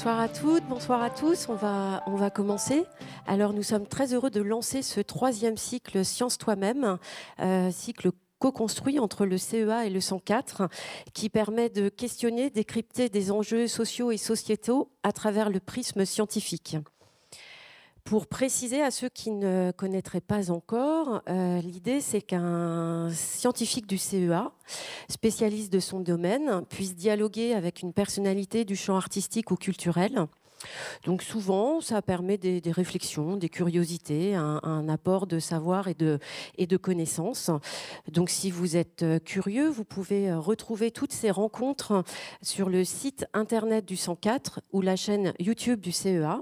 Bonsoir à toutes, bonsoir à tous. On va, on va commencer. Alors, nous sommes très heureux de lancer ce troisième cycle Science Toi-même, euh, cycle co-construit entre le CEA et le 104, qui permet de questionner, décrypter des enjeux sociaux et sociétaux à travers le prisme scientifique. Pour préciser à ceux qui ne connaîtraient pas encore, euh, l'idée c'est qu'un scientifique du CEA, spécialiste de son domaine, puisse dialoguer avec une personnalité du champ artistique ou culturel. Donc souvent, ça permet des, réflexions, des curiosités, un, apport de savoir et de, et de connaissances. Donc si vous êtes curieux, vous pouvez retrouver toutes ces rencontres sur le site internet du 104 ou la chaîne YouTube du CEA.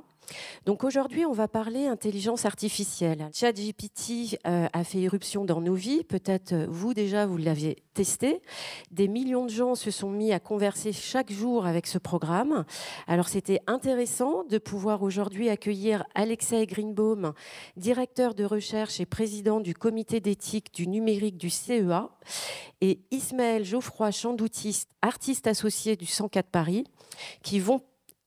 Donc aujourd'hui, on va parler intelligence artificielle. ChatGPT euh, a fait éruption dans nos vies. Peut-être euh, vous déjà, vous l'aviez testé. Des millions de gens se sont mis à converser chaque jour avec ce programme. Alors c'était intéressant de pouvoir aujourd'hui accueillir Alexei Greenbaum, directeur de recherche et président du comité d'éthique du numérique du CEA, et Ismaël Geoffroy Chandoutiste, artiste associé du 104 Paris, qui vont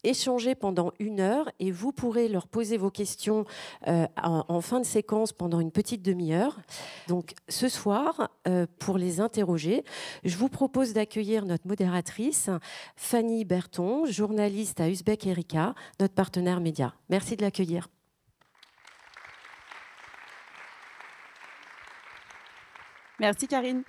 échanger pendant une heure et vous pourrez leur poser vos questions euh, en, fin de séquence pendant une petite demi-heure. Donc ce soir, euh, pour les interroger, je vous propose d'accueillir notre modératrice, Fanny Berton, journaliste à Uzbek Erika, notre partenaire média. Merci de l'accueillir. Merci Karine.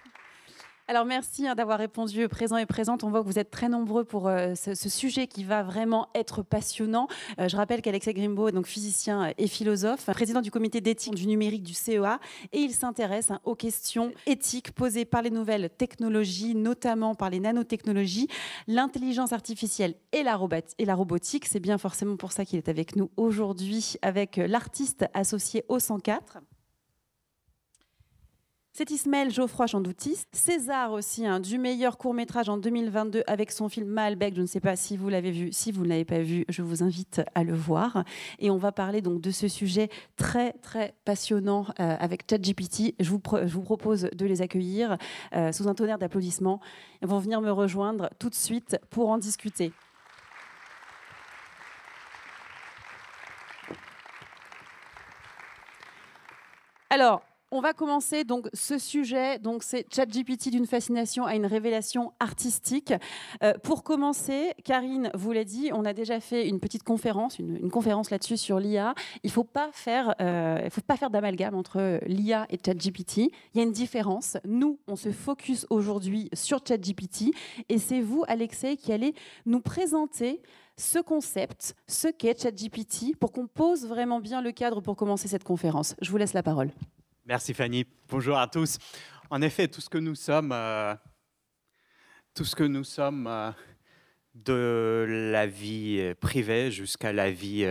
Alors merci hein, d'avoir répondu présent et présente. On voit que vous êtes très nombreux pour euh, ce, sujet qui va vraiment être passionnant. Euh, je rappelle qu'Alexei Grimbaud est donc physicien et philosophe, président du comité d'éthique du numérique du CEA, et il s'intéresse hein, aux questions éthiques posées par les nouvelles technologies, notamment par les nanotechnologies, l'intelligence artificielle et la robotique. C'est bien forcément pour ça qu'il est avec nous aujourd'hui, avec euh, l'artiste associé au 104. C'est Ismaël Geoffroy Chandoutis, César aussi, hein, du meilleur court métrage en 2022 avec son film Malbec. Je ne sais pas si vous l'avez vu, si vous ne l'avez pas vu, je vous invite à le voir. Et on va parler donc de ce sujet très très passionnant euh, avec ChatGPT. Je je vous propose de les accueillir euh, sous un tonnerre d'applaudissements. Ils vont venir me rejoindre tout de suite pour en discuter. Alors, on va commencer donc ce sujet. Donc c'est ChatGPT d'une fascination à une révélation artistique. Euh, pour commencer, Karine vous l'a dit, on a déjà fait une petite conférence, une, conférence là-dessus sur l'IA. Il faut pas faire, euh, faut pas faire d'amalgame entre l'IA et ChatGPT. Il y a une différence. Nous, on se focus aujourd'hui sur ChatGPT et c'est vous, Alexei, qui allez nous présenter ce concept, ce qu'est ChatGPT, pour qu'on pose vraiment bien le cadre pour commencer cette conférence. Je vous laisse la parole. Merci Fanny. Bonjour à tous. En effet, tout ce que nous sommes, euh, tout ce que nous sommes euh, de la vie euh, privée jusqu'à la vie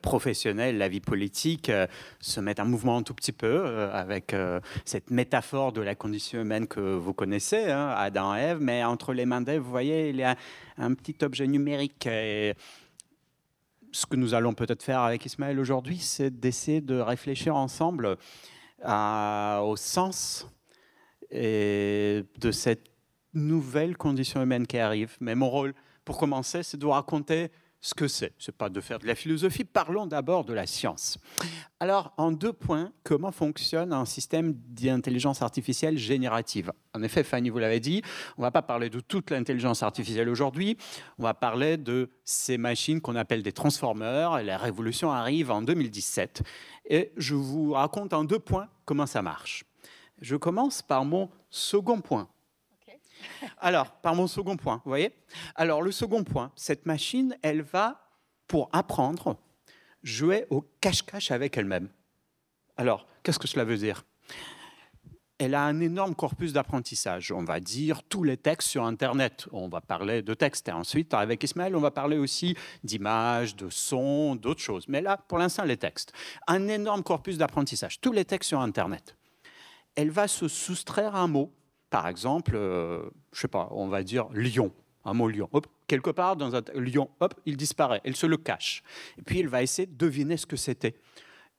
professionnelle, la vie politique, se met en mouvement un tout petit peu avec cette métaphore de la condition humaine que vous connaissez, hein, Adam et Ève. Mais entre les mains d'Ève, vous voyez, il y a un petit objet numérique. ce que nous allons peut-être faire avec Ismaël aujourd'hui, c'est d'essayer de réfléchir ensemble à, euh, au sens euh, de cette nouvelle condition humaine qui arrive. Mais mon rôle, pour commencer, c'est de raconter ce que c'est. Ce n'est pas de faire de la philosophie, parlons d'abord de la science. Alors, en deux points, comment fonctionne un système d'intelligence artificielle générative En effet, Fanny vous l'avez dit, on ne va pas parler de toute l'intelligence artificielle aujourd'hui, on va parler de ces machines qu'on appelle des transformeurs, et la révolution arrive en 2017. Et je vous raconte en deux points comment ça marche. Je commence par mon second point, alors, par mon second point, vous voyez Alors, le second point, cette machine, elle va, pour apprendre, jouer au cache-cache avec elle-même. Alors, qu'est-ce que cela veut dire elle a un énorme corpus d'apprentissage. On va dire tous les textes sur Internet. On va parler de textes. Et ensuite, avec Ismaël, on va parler aussi d'images, de sons, d'autres choses. Mais là, pour l'instant, les textes. Un énorme corpus d'apprentissage. Tous les textes sur Internet. Elle va se soustraire à un mot par exemple, euh, je sais pas, on va dire lion, un mot lion. quelque part dans un lion, hop, il disparaît, elle se le cache. Et puis elle va essayer de deviner ce que c'était.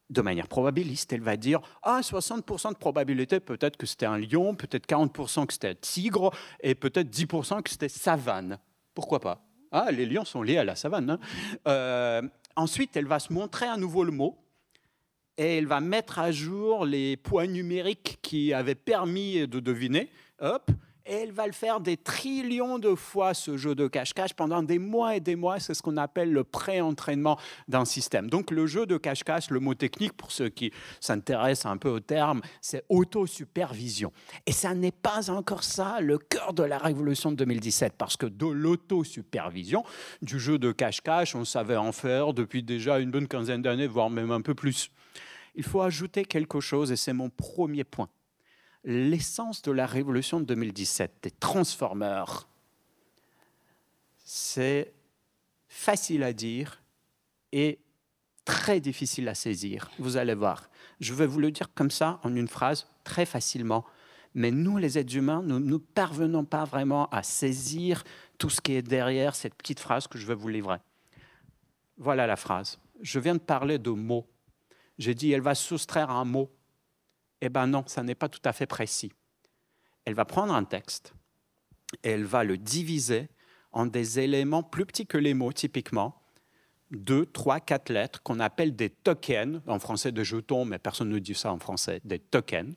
De manière probabiliste, elle va dire Ah, 60% de probabilité, peut-être que c'était un lion, peut-être 40% que c'était un tigre, et peut-être 10% que c'était savane. Pourquoi pas Ah, les lions sont liés à la savane. Hein. Euh, ensuite, elle va se montrer à nouveau le mot et elle va mettre à jour les points numériques qui avaient permis de deviner. Hop, et elle va le faire des trillions de fois, ce jeu de cache-cache, pendant des mois et des mois. C'est ce qu'on appelle le pré-entraînement d'un système. Donc le jeu de cache-cache, le mot technique pour ceux qui s'intéressent un peu au terme, c'est auto-supervision. Et ça n'est pas encore ça le cœur de la révolution de 2017, parce que de l'auto-supervision du jeu de cache-cache, on savait en faire depuis déjà une bonne quinzaine d'années, voire même un peu plus il faut ajouter quelque chose, et c'est mon premier point. L'essence de la révolution de 2017, des transformeurs, c'est facile à dire et très difficile à saisir. Vous allez voir. Je vais vous le dire comme ça, en une phrase, très facilement. Mais nous, les êtres humains, nous ne parvenons pas vraiment à saisir tout ce qui est derrière cette petite phrase que je vais vous livrer. Voilà la phrase. Je viens de parler de mots j'ai dit, elle va soustraire un mot. Eh bien non, ça n'est pas tout à fait précis. Elle va prendre un texte et elle va le diviser en des éléments plus petits que les mots, typiquement, deux, trois, quatre lettres qu'on appelle des tokens, en français des jetons, mais personne ne dit ça en français, des tokens.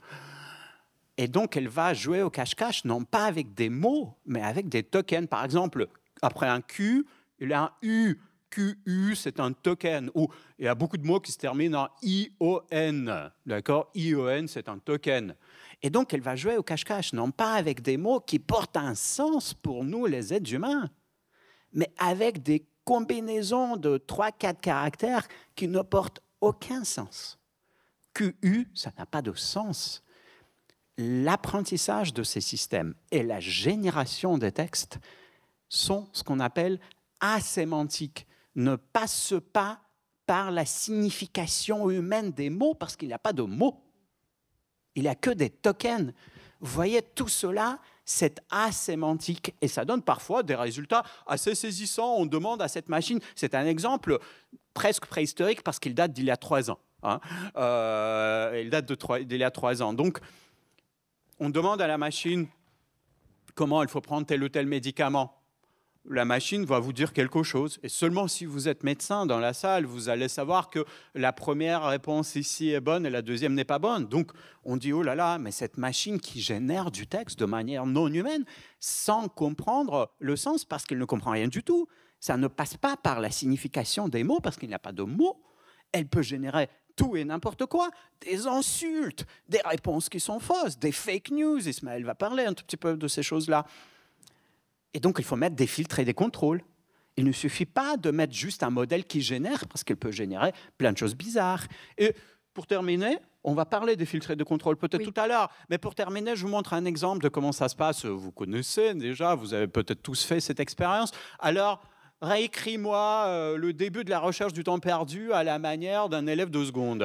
Et donc, elle va jouer au cache-cache, non pas avec des mots, mais avec des tokens. Par exemple, après un Q, il y a un U. QU, c'est un token. Ou, il y a beaucoup de mots qui se terminent en ION. D'accord ION, c'est un token. Et donc, elle va jouer au cache-cache, non pas avec des mots qui portent un sens pour nous, les êtres humains, mais avec des combinaisons de 3-4 caractères qui ne portent aucun sens. QU, ça n'a pas de sens. L'apprentissage de ces systèmes et la génération des textes sont ce qu'on appelle asémantiques ne passe pas par la signification humaine des mots parce qu'il n'y a pas de mots. Il n'y a que des tokens. Vous voyez, tout cela, c'est asémantique et ça donne parfois des résultats assez saisissants. On demande à cette machine, c'est un exemple presque préhistorique parce qu'il date d'il y a trois ans. Hein. Euh, il date d'il y a trois ans. Donc, on demande à la machine comment il faut prendre tel ou tel médicament la machine va vous dire quelque chose. Et seulement si vous êtes médecin dans la salle, vous allez savoir que la première réponse ici est bonne et la deuxième n'est pas bonne. Donc on dit, oh là là, mais cette machine qui génère du texte de manière non humaine, sans comprendre le sens, parce qu'elle ne comprend rien du tout. Ça ne passe pas par la signification des mots, parce qu'il n'y a pas de mots. Elle peut générer tout et n'importe quoi, des insultes, des réponses qui sont fausses, des fake news. Ismaël va parler un tout petit peu de ces choses-là. Et donc, il faut mettre des filtres et des contrôles. Il ne suffit pas de mettre juste un modèle qui génère, parce qu'il peut générer plein de choses bizarres. Et pour terminer, on va parler des filtres et des contrôles peut-être tout à l'heure, mais pour terminer, je vous montre un exemple de comment ça se passe. Vous connaissez déjà, vous avez peut-être tous fait cette expérience. Alors, réécris-moi euh, le début de la recherche du temps perdu à la manière d'un élève de seconde.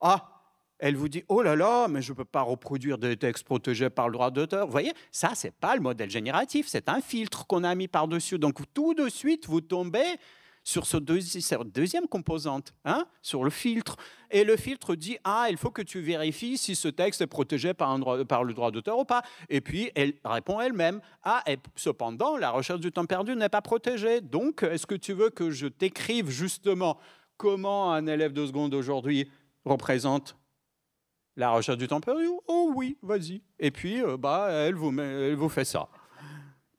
Ah, elle vous dit Oh là là, mais je ne peux pas reproduire des textes protégés par le droit d'auteur. Vous voyez, ça, ce n'est pas le modèle génératif, c'est un filtre qu'on a mis par-dessus. Donc, tout de suite, vous tombez sur ce cette deuxième composante, hein, sur le filtre. Et le filtre dit Ah, il faut que tu vérifies si ce texte est protégé par, par le droit d'auteur ou pas. Et puis, elle répond elle-même Ah, cependant, la recherche du temps perdu n'est pas protégée. Donc, est-ce que tu veux que je t'écrive justement comment un élève de seconde aujourd'hui représente la recherche du temps perdu Oh oui, vas-y. Et puis, euh, bah, elle vous, fait ça.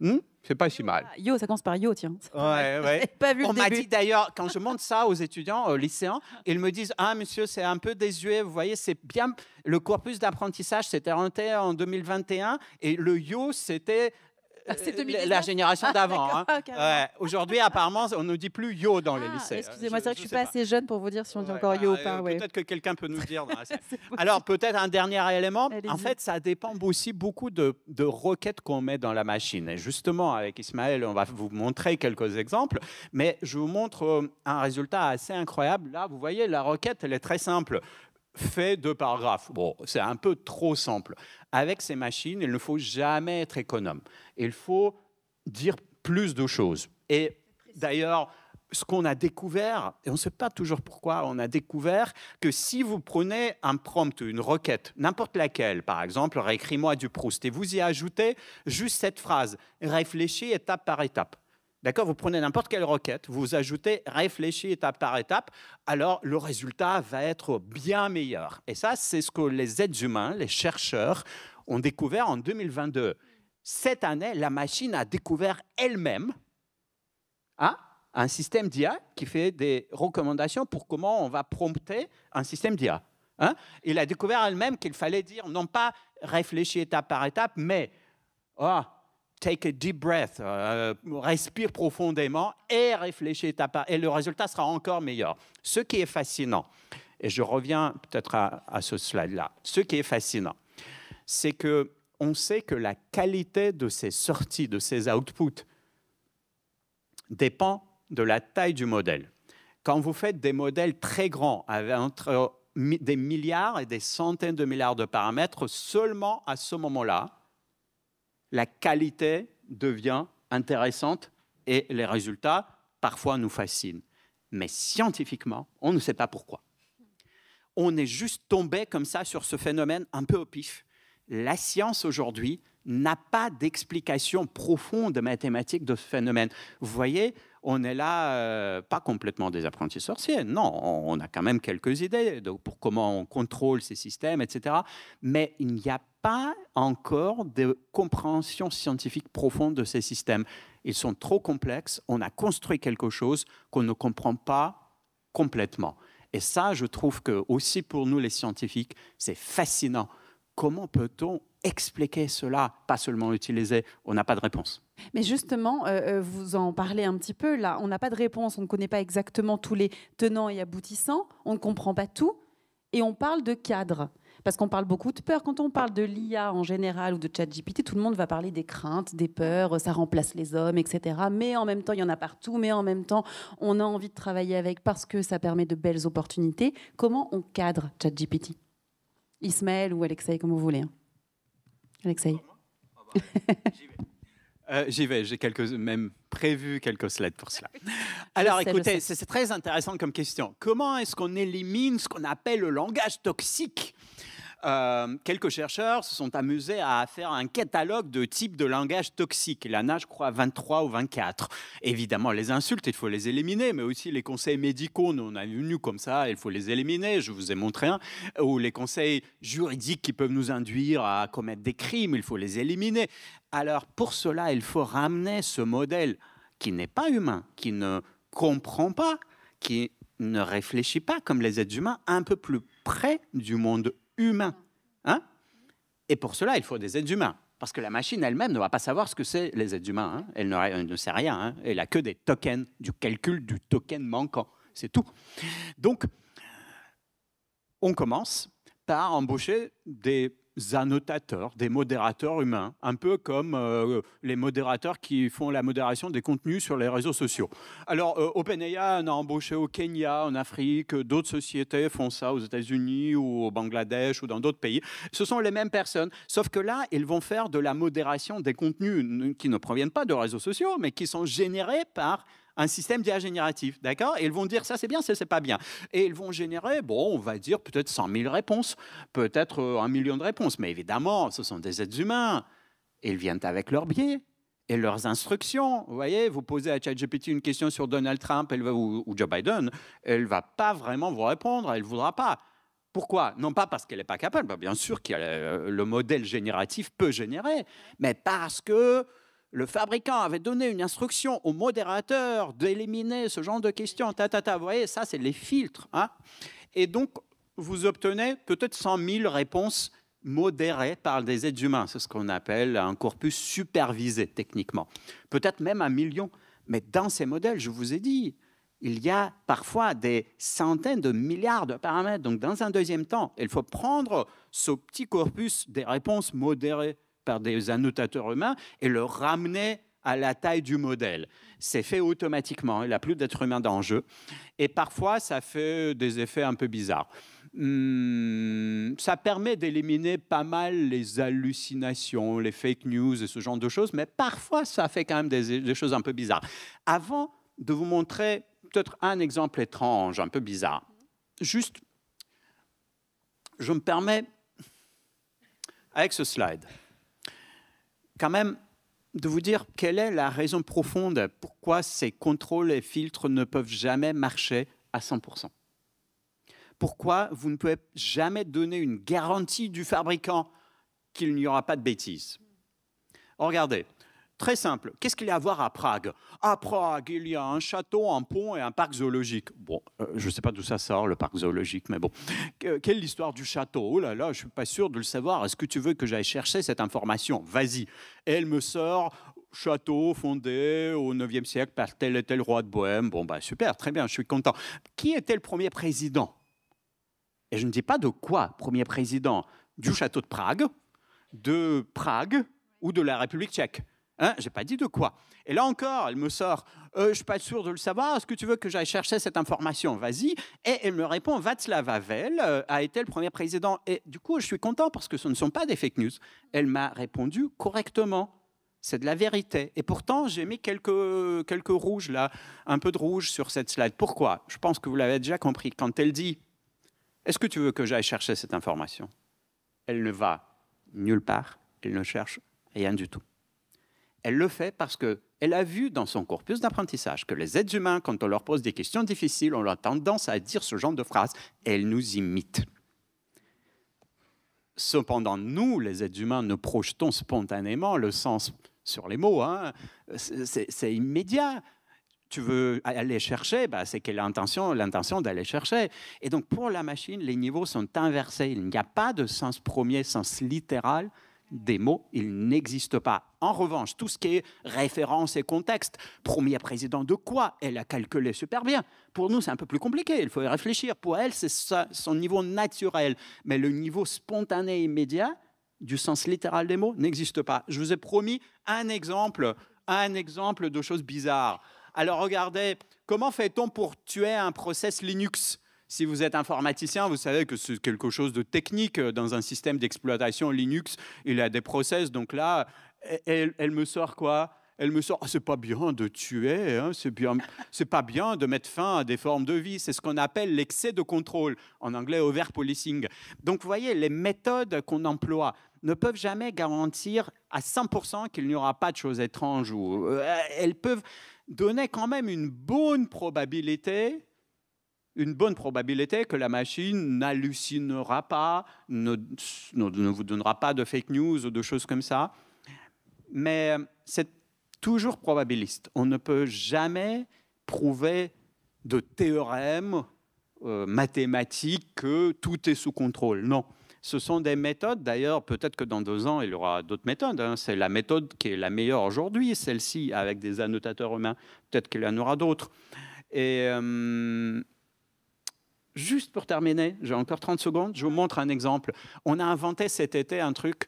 Hmm c'est pas si mal. Yo, ça commence par yo, tiens. Ouais, ouais. On m'a dit d'ailleurs, quand je montre ça aux étudiants, aux euh, lycéens, ils me disent Ah, monsieur, c'est un peu désuet. Vous voyez, c'est bien. Le corpus d'apprentissage c'était rentré en 2021 et le yo, c'était ah, c'est euh, la génération ah, d'avant. Hein. Aujourd'hui, apparemment, on ne dit plus yo dans les ah, lycées. Excusez-moi, c'est vrai que je ne suis pas, assez jeune pour vous dire si on dit encore bah, yo ou euh, pas. Peut-être que quelqu'un peut nous dire. Alors, peut-être un dernier élément. En fait, ça dépend aussi beaucoup de, de requêtes qu'on met dans la machine. Et justement, avec Ismaël, on va vous montrer quelques exemples. Mais je vous montre euh, un résultat assez incroyable. Là, vous voyez, la requête, elle est très simple fait deux paragraphes. Bon, c'est un peu trop simple. Avec ces machines, il ne faut jamais être économe. Il faut dire plus de choses. Et d'ailleurs, ce qu'on a découvert, et on ne sait pas toujours pourquoi, on a découvert que si vous prenez un prompt, une requête, n'importe laquelle, par exemple, réécris-moi du Proust, et vous y ajoutez juste cette phrase, réfléchis étape par étape. D'accord Vous prenez n'importe quelle requête, vous ajoutez réfléchis étape par étape, alors le résultat va être bien meilleur. Et ça, c'est ce que les êtres humains, les chercheurs, ont découvert en 2022. Cette année, la machine a découvert elle-même hein, un système d'IA qui fait des recommandations pour comment on va prompter un système d'IA. Elle hein. Il a découvert elle-même qu'il fallait dire non pas réfléchis étape par étape, mais oh, take a deep breath, euh, euh, respire profondément et réfléchis ta part. Et le résultat sera encore meilleur. Ce qui est fascinant, et je reviens peut-être à, à, ce slide-là, ce qui est fascinant, c'est que on sait que la qualité de ces sorties, de ces outputs, dépend de la taille du modèle. Quand vous faites des modèles très grands, avec entre des milliards et des centaines de milliards de paramètres, seulement à ce moment-là, la qualité devient intéressante et les résultats parfois nous fascinent. Mais scientifiquement, on ne sait pas pourquoi. On est juste tombé comme ça sur ce phénomène un peu au pif. La science aujourd'hui n'a pas d'explication profonde mathématique de ce phénomène. Vous voyez, on est là euh, pas complètement des apprentis sorciers, non, on, a quand même quelques idées pour comment on contrôle ces systèmes, etc. Mais il n'y a pas encore de compréhension scientifique profonde de ces systèmes. Ils sont trop complexes, on a construit quelque chose qu'on ne comprend pas complètement. Et ça, je trouve que aussi pour nous les scientifiques, c'est fascinant comment peut-on expliquer cela, pas seulement utiliser, on n'a pas de réponse. Mais justement, euh, euh, vous en parlez un petit peu là, on n'a pas de réponse, on ne connaît pas exactement tous les tenants et aboutissants, on ne comprend pas tout, et on parle de cadre. Parce qu'on parle beaucoup de peur. Quand on parle de l'IA en général ou de ChatGPT, tout le monde va parler des craintes, des peurs, ça remplace les hommes, etc. Mais en même temps, il y en a partout. Mais en même temps, on a envie de travailler avec parce que ça permet de belles opportunités. Comment on cadre ChatGPT Ismaël ou Alexei, comme vous voulez. Hein. Alexei. Euh, j'y vais. j'ai même prévu quelques slides pour cela. Alors écoutez, c'est très intéressant comme question. Comment est-ce qu'on élimine ce qu'on appelle le langage toxique euh, quelques chercheurs se sont amusés à faire un catalogue de types de langage toxiques. Il y en a, je crois, 23 ou 24. Évidemment, les insultes, il faut les éliminer, mais aussi les conseils médicaux, nous on a venu comme ça, il faut les éliminer. Je vous ai montré un, ou les conseils juridiques qui peuvent nous induire à commettre des crimes, il faut les éliminer. Alors pour cela, il faut ramener ce modèle qui n'est pas humain, qui ne comprend pas, qui ne réfléchit pas comme les êtres humains, un peu plus près du monde humain. Hein et pour cela, il faut des êtres humains. Parce que la machine elle-même ne va pas savoir ce que c'est les êtres humains. Hein. Elle, ne, sait rien. Hein. Elle n'a que des tokens, du calcul du token manquant. C'est tout. Donc, on commence par embaucher des annotateurs, des modérateurs humains, un peu comme euh, les modérateurs qui font la modération des contenus sur les réseaux sociaux. Alors, euh, OpenAI en a embauché au Kenya, en Afrique, d'autres sociétés font ça aux États-Unis ou au Bangladesh ou dans d'autres pays. Ce sont les mêmes personnes, sauf que là, ils vont faire de la modération des contenus qui ne proviennent pas de réseaux sociaux, mais qui sont générés par un système d'IA génératif, d'accord Et ils vont dire ça c'est bien, ça c'est pas bien. Et ils vont générer, bon, on va dire peut-être 100 000 réponses, peut-être euh, un million de réponses, mais évidemment, ce sont des êtres humains. Ils viennent avec leurs biais et leurs instructions. Vous voyez, vous posez à ChatGPT une question sur Donald Trump elle va, ou, Joe Biden, elle va pas vraiment vous répondre, elle voudra pas. Pourquoi Non pas parce qu'elle n'est pas capable, bien sûr que euh, le modèle génératif peut générer, mais parce que le fabricant avait donné une instruction au modérateur d'éliminer ce genre de questions, ta, ta, Vous voyez, ça, c'est les filtres. Hein Et donc, vous obtenez peut-être 100 000 réponses modérées par des êtres humains. C'est ce qu'on appelle un corpus supervisé, techniquement. Peut-être même un million. Mais dans ces modèles, je vous ai dit, il y a parfois des centaines de milliards de paramètres. Donc, dans un deuxième temps, il faut prendre ce petit corpus des réponses modérées par des annotateurs humains et le ramener à la taille du modèle. C'est fait automatiquement, il n'y a plus d'êtres humains dans le jeu. Et parfois, ça fait des effets un peu bizarres. Hum, ça permet d'éliminer pas mal les hallucinations, les fake news et ce genre de choses, mais parfois, ça fait quand même des choses un peu bizarres. Avant de vous montrer peut-être un exemple étrange, un peu bizarre, juste, je me permets, avec ce slide quand même de vous dire quelle est la raison profonde pourquoi ces contrôles et filtres ne peuvent jamais marcher à 100%. Pourquoi vous ne pouvez jamais donner une garantie du fabricant qu'il n'y aura pas de bêtises. regardez, Très simple. Qu'est-ce qu'il y a à voir à Prague À Prague, il y a un château, un pont et un parc zoologique. Bon, euh, je ne sais pas d'où ça sort, le parc zoologique, mais bon. quelle est l'histoire du château Oh là là, je ne suis pas sûr de le savoir. Est-ce que tu veux que j'aille chercher cette information Vas-y. elle me sort château fondé au 9e siècle par tel et tel roi de Bohème. Bon, bah super, très bien, je suis content. Qui était le premier président Et je ne dis pas de quoi, premier président Du château de Prague, de Prague ou de la République tchèque Hein je n'ai pas dit de quoi. Et là encore, elle me sort euh, Je ne suis pas sûr de le savoir, est-ce que tu veux que j'aille chercher cette information Vas-y. Et elle me répond Václav Havel euh, a été le premier président. Et du coup, je suis content parce que ce ne sont pas des fake news. Elle m'a répondu correctement. C'est de la vérité. Et pourtant, j'ai mis quelques, quelques rouges là, un peu de rouge sur cette slide. Pourquoi Je pense que vous l'avez déjà compris. Quand elle dit Est-ce que tu veux que j'aille chercher cette information Elle ne va nulle part. Elle ne cherche rien du tout. Elle le fait parce qu'elle a vu dans son corpus d'apprentissage que les êtres humains, quand on leur pose des questions difficiles, ont leur tendance à dire ce genre de phrases. Elles nous imitent. Cependant, nous, les êtres humains, nous projetons spontanément le sens sur les mots. Hein. C'est immédiat. Tu veux aller chercher, bah, c'est quelle intention L'intention d'aller chercher. Et donc, pour la machine, les niveaux sont inversés. Il n'y a pas de sens premier, sens littéral des mots, il n'existe pas. En revanche, tout ce qui est référence et contexte, premier président de quoi, elle a calculé super bien. Pour nous, c'est un peu plus compliqué, il faut y réfléchir. Pour elle, c'est son niveau naturel. Mais le niveau spontané et immédiat du sens littéral des mots n'existe pas. Je vous ai promis un exemple, un exemple de choses bizarres. Alors regardez, comment fait-on pour tuer un process Linux si vous êtes informaticien, vous savez que c'est quelque chose de technique euh, dans un système d'exploitation Linux. Il y a des process. Donc là, e-, elle, me sort quoi elle me sort, oh, c'est pas bien de tuer, hein, c'est c'est pas bien de mettre fin à des formes de vie. C'est ce qu'on appelle l'excès de contrôle, en anglais over-policing. Donc, vous voyez, les méthodes qu'on emploie ne peuvent jamais garantir à 100% qu'il n'y aura pas de choses étranges. Ou, euh, elles peuvent donner quand même une bonne probabilité une bonne probabilité que la machine n'hallucinera pas, ne, vous donnera pas de fake news ou de choses comme ça. Mais euh, c'est toujours probabiliste. On ne peut jamais prouver de théorème euh, mathématique que tout est sous contrôle. Non. Ce sont des méthodes, d'ailleurs, peut-être que dans deux ans, il y aura d'autres méthodes. Hein. C'est la méthode qui est la meilleure aujourd'hui, celle-ci, avec des annotateurs humains. Peut-être qu'il y en aura d'autres. Et euh, Juste pour terminer, j'ai encore 30 secondes, je vous montre un exemple. On a inventé cet été un truc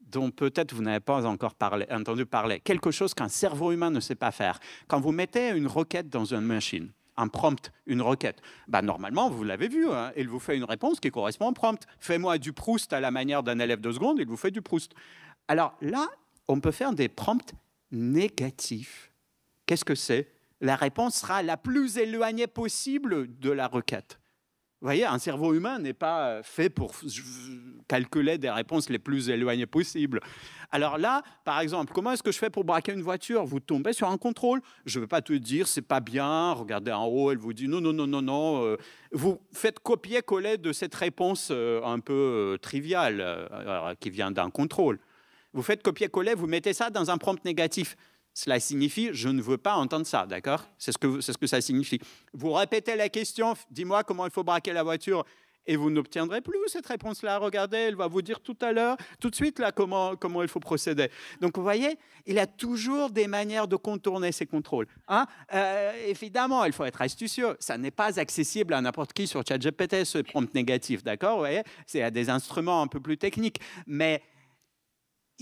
dont peut-être vous n'avez pas encore parlé, entendu parler, quelque chose qu'un cerveau humain ne sait pas faire. Quand vous mettez une requête dans une machine, un prompt, une requête, bah normalement, vous l'avez vu, hein, il vous fait une réponse qui correspond au prompt. Fais-moi du Proust à la manière d'un élève de seconde, il vous fait du Proust. Alors là, on peut faire des prompts négatifs. Qu'est-ce que c'est La réponse sera la plus éloignée possible de la requête. Vous voyez, un cerveau humain n'est pas euh, fait pour calculer des réponses les plus éloignées possibles. Alors là, par exemple, comment est-ce que je fais pour braquer une voiture Vous tombez sur un contrôle. Je ne vais pas te dire, c'est pas bien. Regardez en haut, elle vous dit non, non, non, non, non. Euh. Vous faites copier-coller de cette réponse euh, un peu triviale qui vient d'un contrôle. Vous faites copier-coller, vous mettez ça dans un prompt négatif. Cela signifie je ne veux pas entendre ça, d'accord C'est ce, que, ce que ça signifie. Vous répétez la question, dis-moi comment il faut braquer la voiture, et vous n'obtiendrez plus cette réponse-là. Regardez, elle va vous dire tout à l'heure, tout de suite, là, comment, comment il faut procéder. Donc, vous voyez, il a toujours des manières de contourner ces contrôles. Hein euh, évidemment, il faut être astucieux. Ça n'est pas accessible à n'importe qui sur ChatGPT, ce prompt négatif, d'accord Vous voyez, C'est à des instruments un peu plus techniques. Mais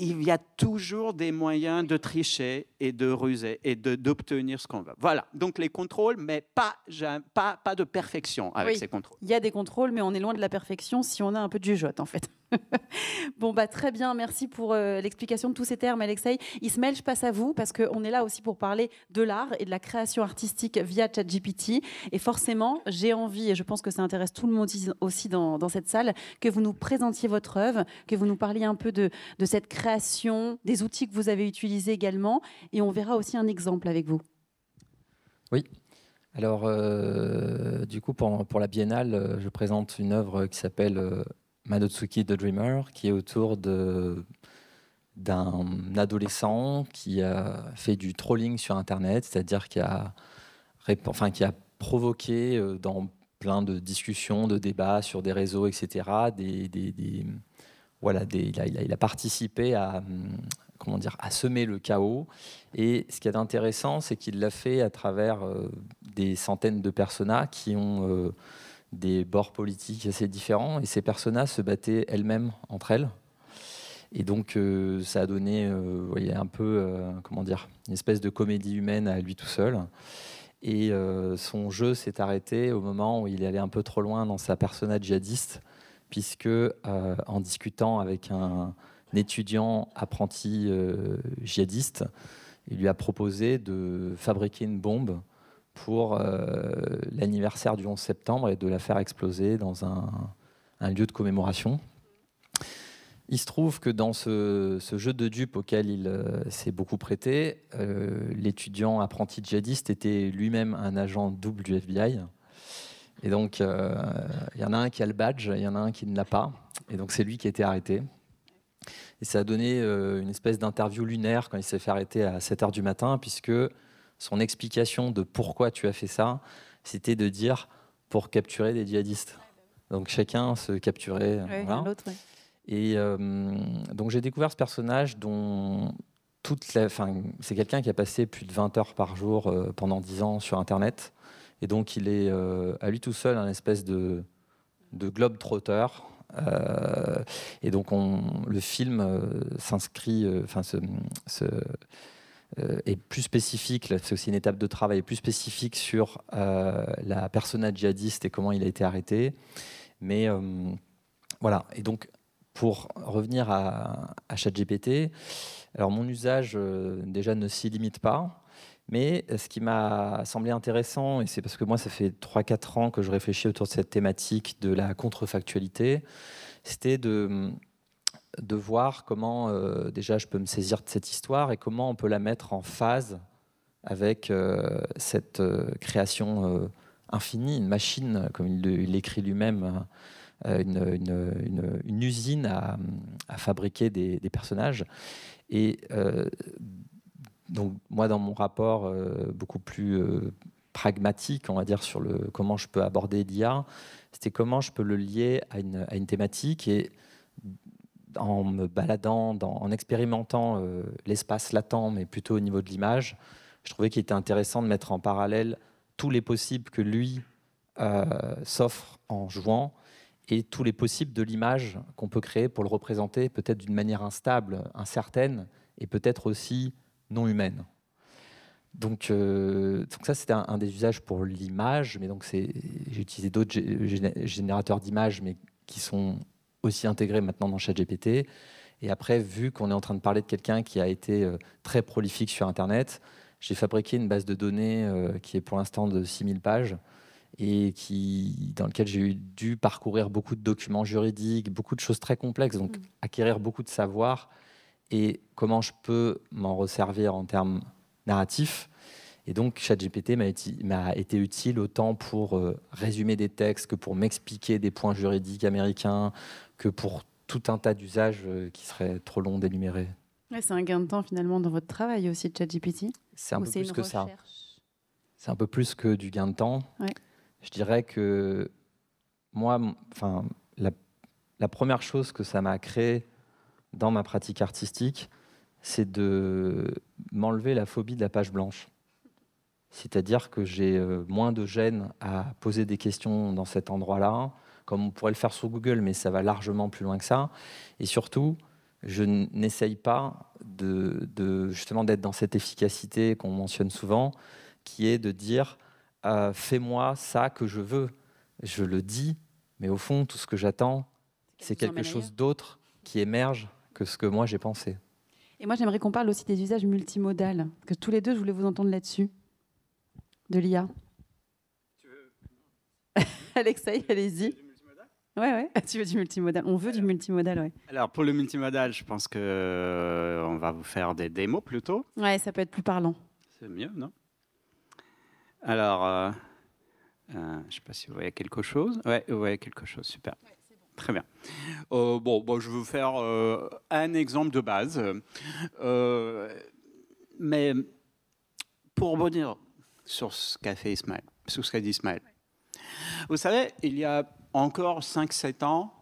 il y a toujours des moyens de tricher et de ruser et d'obtenir ce qu'on veut. Voilà, donc les contrôles, mais pas, pas, pas de perfection avec ces contrôles. Il y a des contrôles, mais on est loin de la perfection si on a un peu de jugeote, en fait. bon, bah, très bien. Merci pour euh, l'explication de tous ces termes, Alexei. Ismaël, je passe à vous parce qu'on est là aussi pour parler de l'art et de la création artistique via ChatGPT. Et forcément, j'ai envie, et je pense que ça intéresse tout le monde aussi dans, cette salle, que vous nous présentiez votre œuvre, que vous nous parliez un peu de, cette création, des outils que vous avez utilisés également. Et on verra aussi un exemple avec vous. Oui, alors, euh, du coup, pour, pour, la biennale, euh, je présente une œuvre qui s'appelle Madotsuki the Dreamer, qui est autour de d'un adolescent qui a fait du trolling sur Internet, c'est-à-dire qui a, enfin, qui a provoqué euh, dans plein de discussions, de débats sur des réseaux, etc. Des, voilà, des, il, a, participé à, hum, comment dire, à semer le chaos. Et ce qui est intéressant, c'est qu'il l'a fait à travers euh, des centaines de personas qui ont... Euh, des bords politiques assez différents, et ces personnages se battaient elles-mêmes entre elles. Et donc, euh, ça a donné euh, vous voyez, un peu, euh, comment dire, une espèce de comédie humaine à lui tout seul. Et son jeu s'est arrêté au moment où il est allé un peu trop loin dans sa personnage djihadiste, puisque en discutant avec un, un étudiant apprenti djihadiste, il lui a proposé de fabriquer une bombe pour euh, l'anniversaire du 11 septembre et de la faire exploser dans un, lieu de commémoration. Il se trouve que dans ce, jeu de dupes auquel il euh, s'est beaucoup prêté, euh, l'étudiant apprenti djihadiste était lui-même un agent double du FBI. Et donc, il y en a un qui a le badge, il y en a un qui ne l'a pas. Et donc, c'est lui qui a été arrêté. Et ça a donné une espèce d'interview lunaire quand il s'est fait arrêter à 7 h du matin, puisque son explication de pourquoi tu as fait ça, c'était de dire pour capturer des djihadistes. Donc chacun se capturait. voilà. Et euh, donc j'ai découvert ce personnage dont toute la. C'est quelqu'un qui a passé plus de 20 heures par jour euh, pendant 10 ans sur Internet. Et donc il est euh, à lui tout seul un espèce de, de globe trotteur. et donc le film s'inscrit, enfin et euh, plus spécifique, c'est aussi une étape de travail plus spécifique sur euh, la personne djihadiste et comment il a été arrêté. Mais euh, voilà, et donc pour revenir à, à ChatGPT, alors mon usage déjà ne s'y limite pas. Mais ce qui m'a semblé intéressant, et c'est parce que moi, ça fait 3-4 ans que je réfléchis autour de cette thématique de la contrefactualité, c'était de de voir comment euh, déjà je peux me saisir de cette histoire et comment on peut la mettre en phase avec euh, cette euh, création infinie, une machine, comme il l'écrit lui-même, hein, une, usine à, fabriquer des, personnages. Et donc moi, dans mon rapport beaucoup plus pragmatique, on va dire, sur le, comment je peux aborder l'IA, c'était comment je peux le lier à une, à une thématique et en me baladant, en expérimentant euh, l'espace latent, mais plutôt au niveau de l'image, je trouvais qu'il était intéressant de mettre en parallèle tous les possibles que lui euh, s'offre en jouant et tous les possibles de l'image qu'on peut créer pour le représenter, peut-être d'une manière instable, incertaine, et peut-être aussi non humaine. Donc, euh, ça, c'était un, des usages pour l'image, mais donc j'ai utilisé d'autres générateurs d'images, mais qui sont aussi intégré maintenant dans ChatGPT. Et après, vu qu'on est en train de parler de quelqu'un qui a été euh, très prolifique sur Internet, j'ai fabriqué une base de données euh, qui est pour l'instant de 6000 pages et qui, dans lequel j'ai dû parcourir beaucoup de documents juridiques, beaucoup de choses très complexes, donc mmh. acquérir beaucoup de savoir et comment je peux m'en resservir en termes narratifs. Et donc, ChatGPT m'a été utile autant pour euh, résumer des textes que pour m'expliquer des points juridiques américains, que pour tout un tas d'usages euh, qui seraient trop longs d'énumérer. c'est un gain de temps finalement dans votre travail aussi, ChatGPT C'est un peu plus que ça. C'est un peu plus que du gain de temps. Je dirais que moi, la, première chose que ça m'a créé dans ma pratique artistique, c'est de m'enlever la phobie de la page blanche. C'est-à-dire que j'ai euh, moins de gêne à poser des questions dans cet endroit-là, comme on pourrait le faire sur Google, mais ça va largement plus loin que ça. Et surtout, je n'essaye pas de, justement d'être dans cette efficacité qu'on mentionne souvent, qui est de dire euh, fais-moi ça que je veux. Je le dis, mais au fond, tout ce que j'attends, c'est quelque chose d'autre qui émerge que ce que moi j'ai pensé. Et moi, j'aimerais qu'on parle aussi des usages multimodales, que tous les deux, je voulais vous entendre là-dessus, de l'IA. Alexa, allez-y. Ouais, ouais. Ah, tu veux du multimodal On veut du multimodal, ouais. Alors, pour le multimodal, je pense que euh, on va vous faire des démos plutôt. Ouais, ça peut être plus parlant. C'est mieux, non Alors, euh, euh, je ne sais pas si vous voyez quelque chose. Ouais, vous voyez quelque chose, super. Très bien. bon, bon, bah, je vais faire un exemple de base. mais pour revenir sur ce qu'a fait Ismaël, sur ce qu'a dit Ismaël, vous savez, il y a encore 5-7 ans,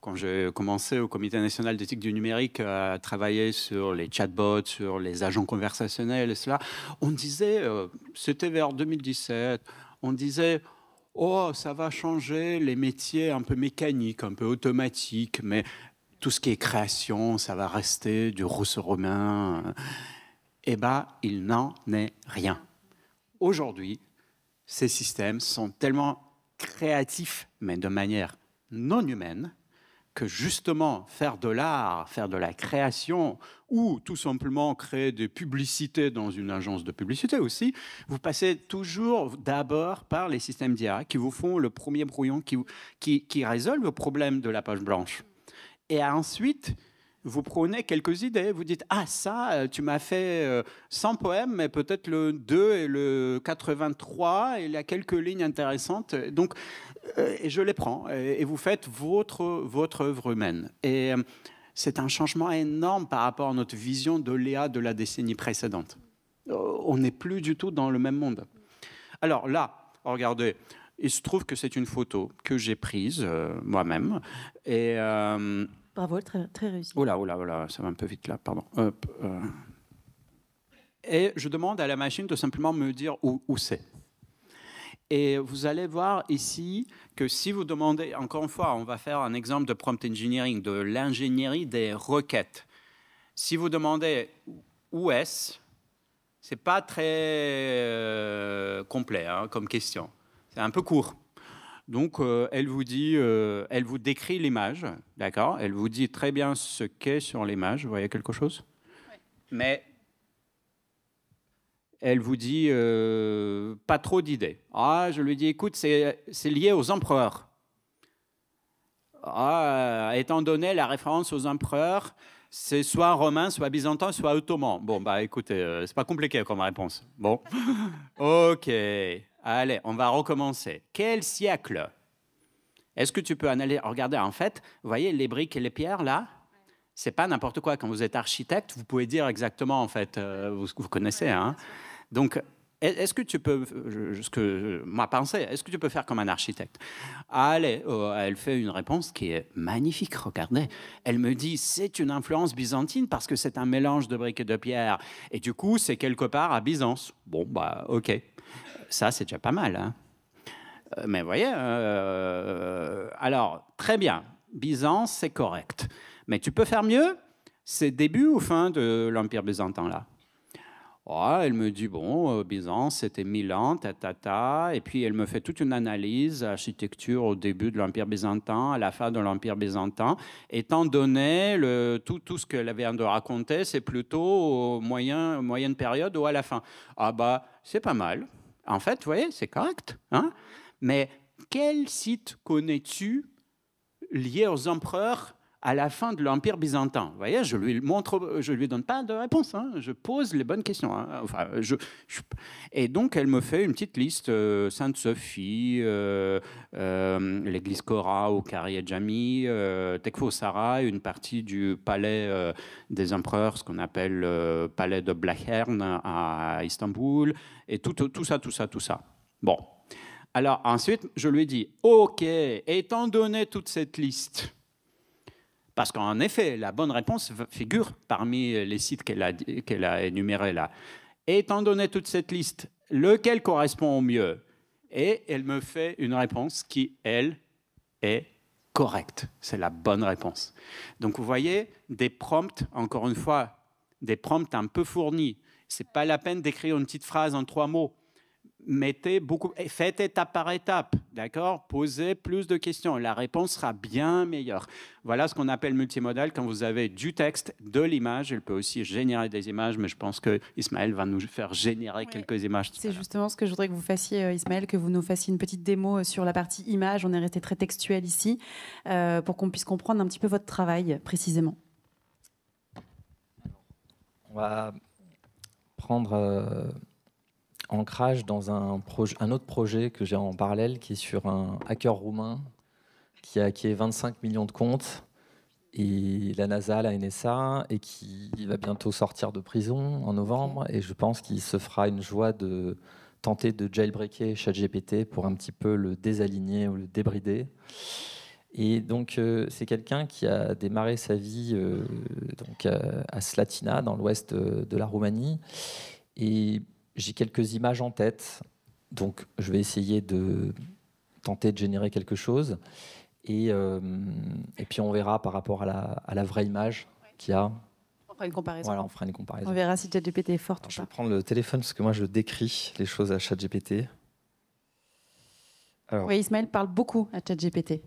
quand j'ai commencé au Comité national d'éthique du numérique à travailler sur les chatbots, sur les agents conversationnels et cela, on disait, euh, c'était vers 2017, on disait, oh, ça va changer les métiers un peu mécaniques, un peu automatiques, mais tout ce qui est création, ça va rester du rousseau romain. Eh bien, il n'en est rien. Aujourd'hui, ces systèmes sont tellement créatif, mais de manière non humaine, que justement faire de l'art, faire de la création, ou tout simplement créer des publicités dans une agence de publicité aussi, vous passez toujours d'abord par les systèmes d'IA qui vous font le premier brouillon, qui, qui, qui résolvent le problème de la page blanche. Et ensuite, vous prenez quelques idées, vous dites Ah, ça, euh, tu m'as fait 100 euh, poèmes, mais peut-être le 2 et le 83, il y a quelques lignes intéressantes. Donc, et euh, je les prends, et vous faites votre, votre œuvre humaine. Et c'est un changement énorme par rapport à notre vision de Léa de la décennie précédente. On n'est plus du tout dans le même monde. Alors là, regardez, il se trouve que c'est une photo que j'ai prise moi-même. Et. Bravo, très, réussi. Oh là, oh là, là, ça va un peu vite là, pardon. Euh. Et je demande à la machine de simplement me dire où, c'est. Et vous allez voir ici que si vous demandez, encore une fois, on va faire un exemple de prompt engineering, de l'ingénierie des requêtes. Si vous demandez où est-ce, c'est pas très euh, complet hein, comme question. C'est un peu court. Donc, euh, elle vous dit, euh, elle vous décrit l'image, d'accord Elle vous dit très bien ce qu'est sur l'image. Vous voyez quelque chose Mais elle vous dit euh, pas trop d'idées. Ah, je lui dis, écoute, c'est lié aux empereurs. Ah, étant donné la référence aux empereurs, c'est soit romain, soit byzantin, soit ottoman. Bon, bah écoutez, c'est pas compliqué comme réponse. Bon, ok. Allez, on va recommencer. Quel siècle Est-ce que tu peux en aller Regardez, en fait, vous voyez les briques et les pierres là C'est pas n'importe quoi. Quand vous êtes architecte, vous pouvez dire exactement, en fait, euh, vous, vous, connaissez. Hein. Donc, e, est-ce que tu peux, ce que ma pensais, est-ce que tu peux faire comme un architecte Allez, oh, elle fait une réponse qui est magnifique, regardez. Elle me dit, c'est une influence byzantine parce que c'est un mélange de briques et de pierres. Et du coup, c'est quelque part à Byzance. Bon, bah ok. Ça, c'est déjà pas mal. Hein. Euh, mais vous voyez, euh, alors, très bien, Byzance, c'est correct. Mais tu peux faire mieux C'est début ou fin de l'Empire byzantin, là oh, Elle me dit, bon, euh, Byzance, c'était Milan, tatata. Ta, Et puis, elle me fait toute une analyse, architecture au début de l'Empire byzantin, à la fin de l'Empire byzantin. Étant donné tout, ce qu'elle vient de raconter, c'est plutôt au moyen, moyenne période ou à la fin. Ah bah, c'est pas mal en fait, vous voyez, c'est correct. Hein. Mais quel site connais-tu lié aux empereurs à la fin de l'Empire byzantin. voyez, je lui montre, je lui donne pas de réponse. Hein. Je pose les bonnes questions. Hein. Enfin, je, Et donc, elle me fait une petite liste euh, Sainte Sophie, euh, euh, l'église Cora au Carrier Jami, Tekfo une partie du palais des empereurs, ce qu'on appelle le palais de Blachern à Istanbul, et tout, tout ça, tout ça, tout ça. Bon. Alors ensuite, je lui dis, OK, étant donné toute cette liste, parce qu'en effet, la bonne réponse figure parmi les sites qu'elle a, énumérés là. étant donné toute cette liste, lequel correspond au mieux Et elle me fait une réponse qui, elle, est correcte. C'est la bonne réponse. Donc vous voyez, des prompts, encore une fois, des prompts un peu fournis. C'est pas la peine d'écrire une petite phrase en trois mots mettez beaucoup, eh, faites étape par étape, d'accord Posez plus de questions, la réponse sera bien meilleure. Voilà ce qu'on appelle multimodal quand vous avez du texte, de l'image. Elle peut aussi générer des images, mais je pense que Ismaël va nous faire générer quelques images. C'est justement ce que je voudrais que vous fassiez, euh, Ismaël, que vous nous fassiez une petite démo euh, sur la partie image. On est resté très textuel ici euh, pour qu'on puisse comprendre un petit peu votre travail précisément. On va prendre ancrage dans un, un autre projet que j'ai en parallèle qui est sur un hacker roumain qui a acquis 25 millions de comptes et la NASA, la NSA, et qui va bientôt sortir de prison en novembre. Et je pense qu'il se fera une joie de tenter de jailbreaker ChatGPT pour un petit peu le désaligner ou le débrider. Et donc, euh, c'est quelqu'un qui a démarré sa vie euh, donc, euh, à, Slatina, dans l'ouest de, de la Roumanie. Et j'ai quelques images en tête, donc je vais essayer de tenter de générer quelque chose. Et, euh, et puis on verra par rapport à la, vraie image qu'il y a. On fera une comparaison. Voilà, on fera une comparaison. On verra si ChatGPT est forte. ou pas. je vais prendre le téléphone parce que moi je décris les choses à ChatGPT. Oui, Ismaël parle beaucoup à ChatGPT.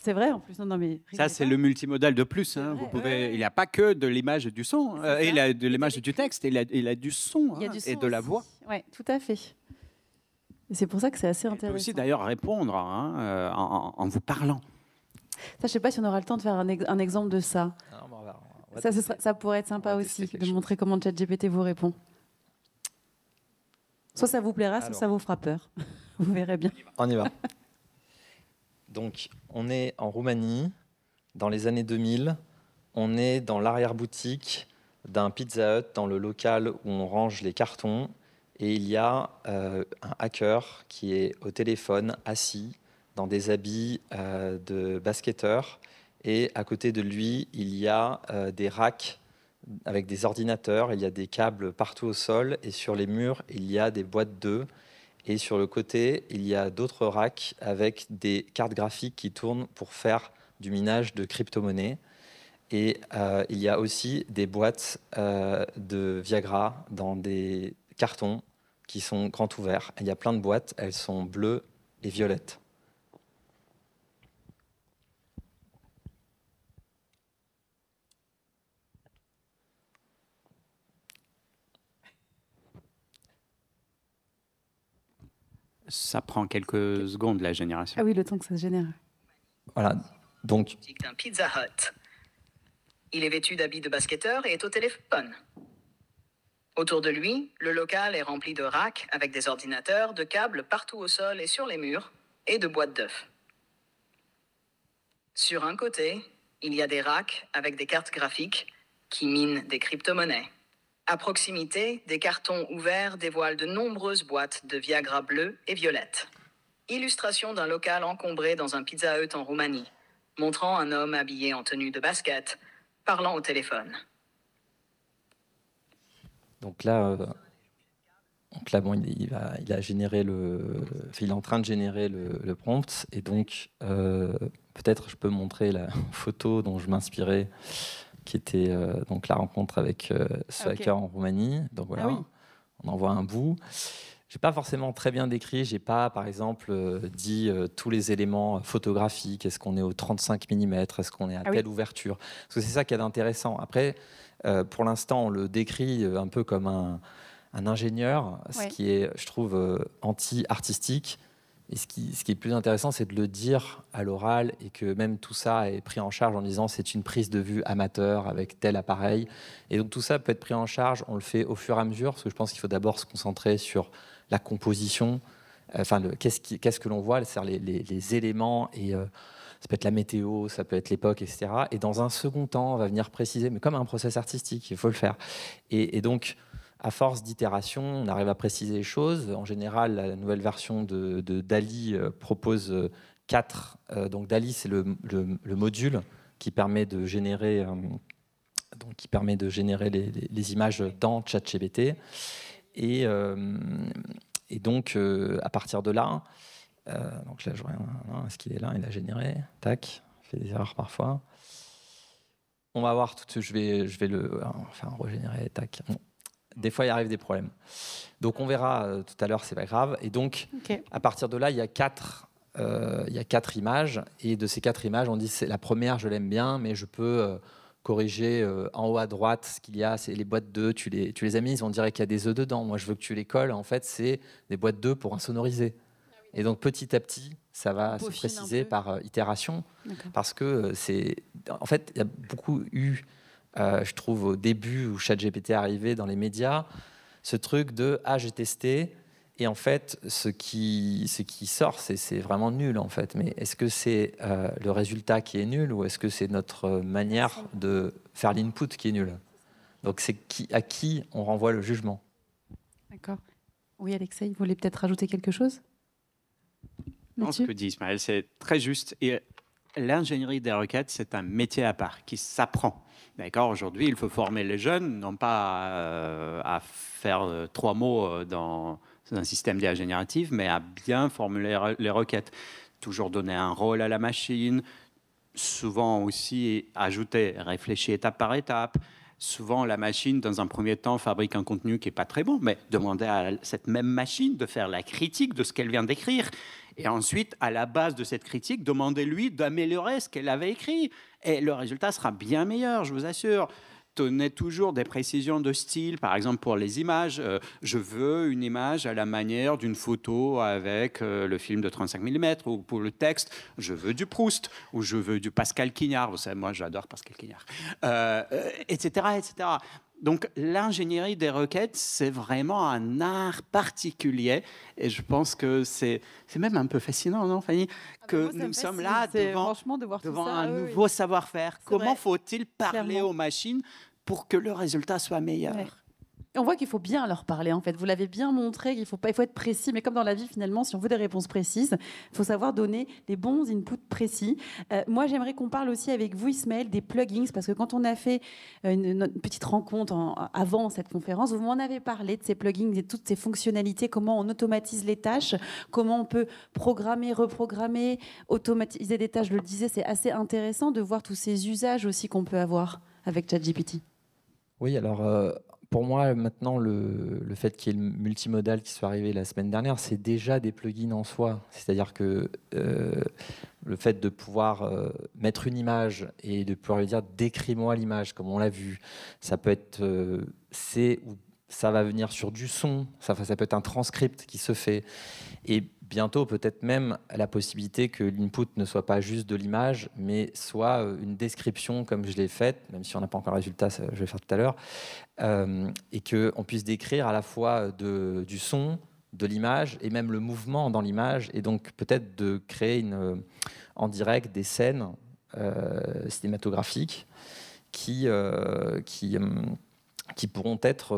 C'est vrai, en plus. mais ça, c'est le multimodal de plus. Hein. Vous pouvez... Il n'y a pas que de l'image du son, euh, et de l'image du texte, il il a du son, y a hein, du son et de la voix. Oui, tout à fait. C'est pour ça que c'est assez intéressant. Peut aussi d'ailleurs répondre hein, euh, en, vous parlant. Ça, je ne sais pas si on aura le temps de faire un, exemple de ça. Ah, ça, pourrait être sympa aussi de montrer comment ChatGPT vous répond. Soit ça vous plaira, soit ça vous fera peur. Vous verrez bien. On y va. Donc, on est en Roumanie, dans les années 2000. On est dans l'arrière-boutique d'un Pizza Hut, dans le local où on range les cartons. Et il y a euh, un hacker qui est au téléphone, assis, dans des habits euh, de basketteur. Et à côté de lui, il y a euh, des racks avec des ordinateurs, il y a des câbles partout au sol. Et sur les murs, il y a des boîtes d'œufs et sur le côté, il y a d'autres racks avec des cartes graphiques qui tournent pour faire du minage de crypto-monnaies. Et euh, il y a aussi des boîtes euh, de Viagra dans des cartons qui sont grand ouverts. Il y a plein de boîtes, elles sont bleues et violettes. Ça prend quelques secondes la génération. Ah oui, le temps que ça se génère. Voilà, donc. Il est vêtu d'habits de basketteur et est au téléphone. Autour de lui, le local est rempli de racks avec des ordinateurs, de câbles partout au sol et sur les murs, et de boîtes d'œufs. Sur un côté, il y a des racks avec des cartes graphiques qui minent des crypto-monnaies. À proximité, des cartons ouverts dévoilent de nombreuses boîtes de Viagra bleu et violette. Illustration d'un local encombré dans un pizza hut en Roumanie, montrant un homme habillé en tenue de basket, parlant au téléphone. Donc là, euh, bon, il, va, il, a généré le, il est en train de générer le, prompt et donc euh, peut-être je peux montrer la photo dont je m'inspirais qui était euh, donc la rencontre avec euh, ce ah, hacker en Roumanie. Donc voilà, ah on en voit un bout. J'ai pas forcément très bien décrit, j'ai pas par exemple euh, dit tous les éléments photographiques, est-ce qu'on est au 35 mm, est-ce qu'on est à ah telle ouverture Parce que c'est ça qui est intéressant. Après, pour l'instant, on le décrit un peu comme un, ingénieur, ce qui est, je trouve, anti-artistique. Et ce qui, est plus intéressant, c'est de le dire à l'oral et que même tout ça est pris en charge en disant c'est une prise de vue amateur avec tel appareil. Et donc tout ça peut être pris en charge, on le fait au fur et à mesure, parce que je pense qu'il faut d'abord se concentrer sur la composition, euh, enfin qu'est-ce, qui, qu'est-ce que l'on voit, cest les, éléments et euh, ça peut être la météo, ça peut être l'époque, etc. Et dans un second temps, on va venir préciser, mais comme un process artistique, il faut le faire. Et, et donc à force d'itération, on arrive à préciser les choses. En général, la nouvelle version de, DALI euh, propose euh, quatre... Euh, donc DALI, c'est le, module qui permet de générer, donc qui permet de générer les, images dans ChatGPT. Et, et donc, à partir de là, donc là, je vois, est-ce qu'il est là Il a généré, tac, fait des erreurs parfois. On va voir tout de suite, je vais, je vais le enfin, régénérer, tac des fois, il arrive des problèmes. Donc, on verra euh, tout à l'heure, c'est pas grave. Et donc, à partir de là, il y a quatre. Euh, il y quatre images et de ces quatre images, on dit c'est la première, je l'aime bien, mais je peux euh, corriger en haut à droite ce qu'il y a, c'est les boîtes d'œufs, tu les, tu les as mises, on dirait qu'il y a des œufs dedans. Moi, je veux que tu les colles. En fait, c'est des boîtes d'œufs pour insonoriser. Et donc petit à petit, ça va se préciser par itération, parce que c'est, en fait, il y a beaucoup eu euh, je trouve au début où ChatGPT est arrivé dans les médias, ce truc de ah j'ai testé et en fait ce qui ce qui sort c'est vraiment nul en fait. Mais est-ce que c'est euh, le résultat qui est nul ou est-ce que c'est notre manière de faire l'input qui est nul Donc c'est qui à qui on renvoie le jugement. D'accord. Oui Alexei, vous voulez peut-être rajouter quelque chose non, ce que dit Ismaël, c'est très juste. Et l'ingénierie des requêtes, c'est un métier à part qui s'apprend. D'accord, aujourd'hui, il faut former les jeunes, non pas euh, à faire euh, trois mots euh, dans un système d'IA mais à bien formuler les requêtes. Toujours donner un rôle à la machine, souvent aussi ajouter, réfléchir étape par étape. Souvent, la machine, dans un premier temps, fabrique un contenu qui n'est pas très bon, mais demander à cette même machine de faire la critique de ce qu'elle vient d'écrire et ensuite, à la base de cette critique, demandez-lui d'améliorer ce qu'elle avait écrit. Et le résultat sera bien meilleur, je vous assure Tenez toujours des précisions de style. Par exemple, pour les images, euh, je veux une image à la manière d'une photo avec euh, le film de 35 mm, ou pour le texte, je veux du Proust, ou je veux du Pascal Quignard. Vous savez, moi, j'adore Pascal Quignard, etc., euh, etc. Donc l'ingénierie des requêtes, c'est vraiment un art particulier. Et je pense que c'est même un peu fascinant, non, Fanny ah ben Que nous sommes là devant, devant un ah nouveau savoir-faire. Comment faut-il parler aux machines pour que le résultat soit meilleur on voit qu'il faut bien leur parler, en fait. Vous l'avez bien montré faut, pas, il faut être précis. Mais comme dans la vie, finalement, si on veut des réponses précises, il faut savoir donner des bons inputs précis. Euh, moi, j'aimerais qu'on parle aussi avec vous, Ismaël, des plugins, parce que quand on a fait euh, une, petite rencontre avant cette conférence, vous m'en avez parlé de ces plugins et toutes ces fonctionnalités, comment on automatise les tâches, comment on peut programmer, reprogrammer, automatiser des tâches. Je le disais, c'est assez intéressant de voir tous ces usages aussi qu'on peut avoir avec ChatGPT. Oui, alors euh, pour moi, maintenant, le, fait qu'il y ait le multimodal qui soit arrivé la semaine dernière, c'est déjà des plugins en soi. C'est-à-dire que euh, le fait de pouvoir euh, mettre une image et de pouvoir lui dire décris-moi l'image, comme on l'a vu, ça peut être euh, c'est ou ça va venir sur du son, ça, ça peut être un transcript qui se fait. Et bientôt peut-être même la possibilité que l'input ne soit pas juste de l'image, mais soit euh, une description comme je l'ai faite, même si on n'a pas encore le résultat, je vais faire tout à l'heure, euh, et qu'on puisse décrire à la fois de, du son, de l'image, et même le mouvement dans l'image, et donc peut-être de créer une, euh, en direct des scènes euh, cinématographiques qui... qui qui pourront être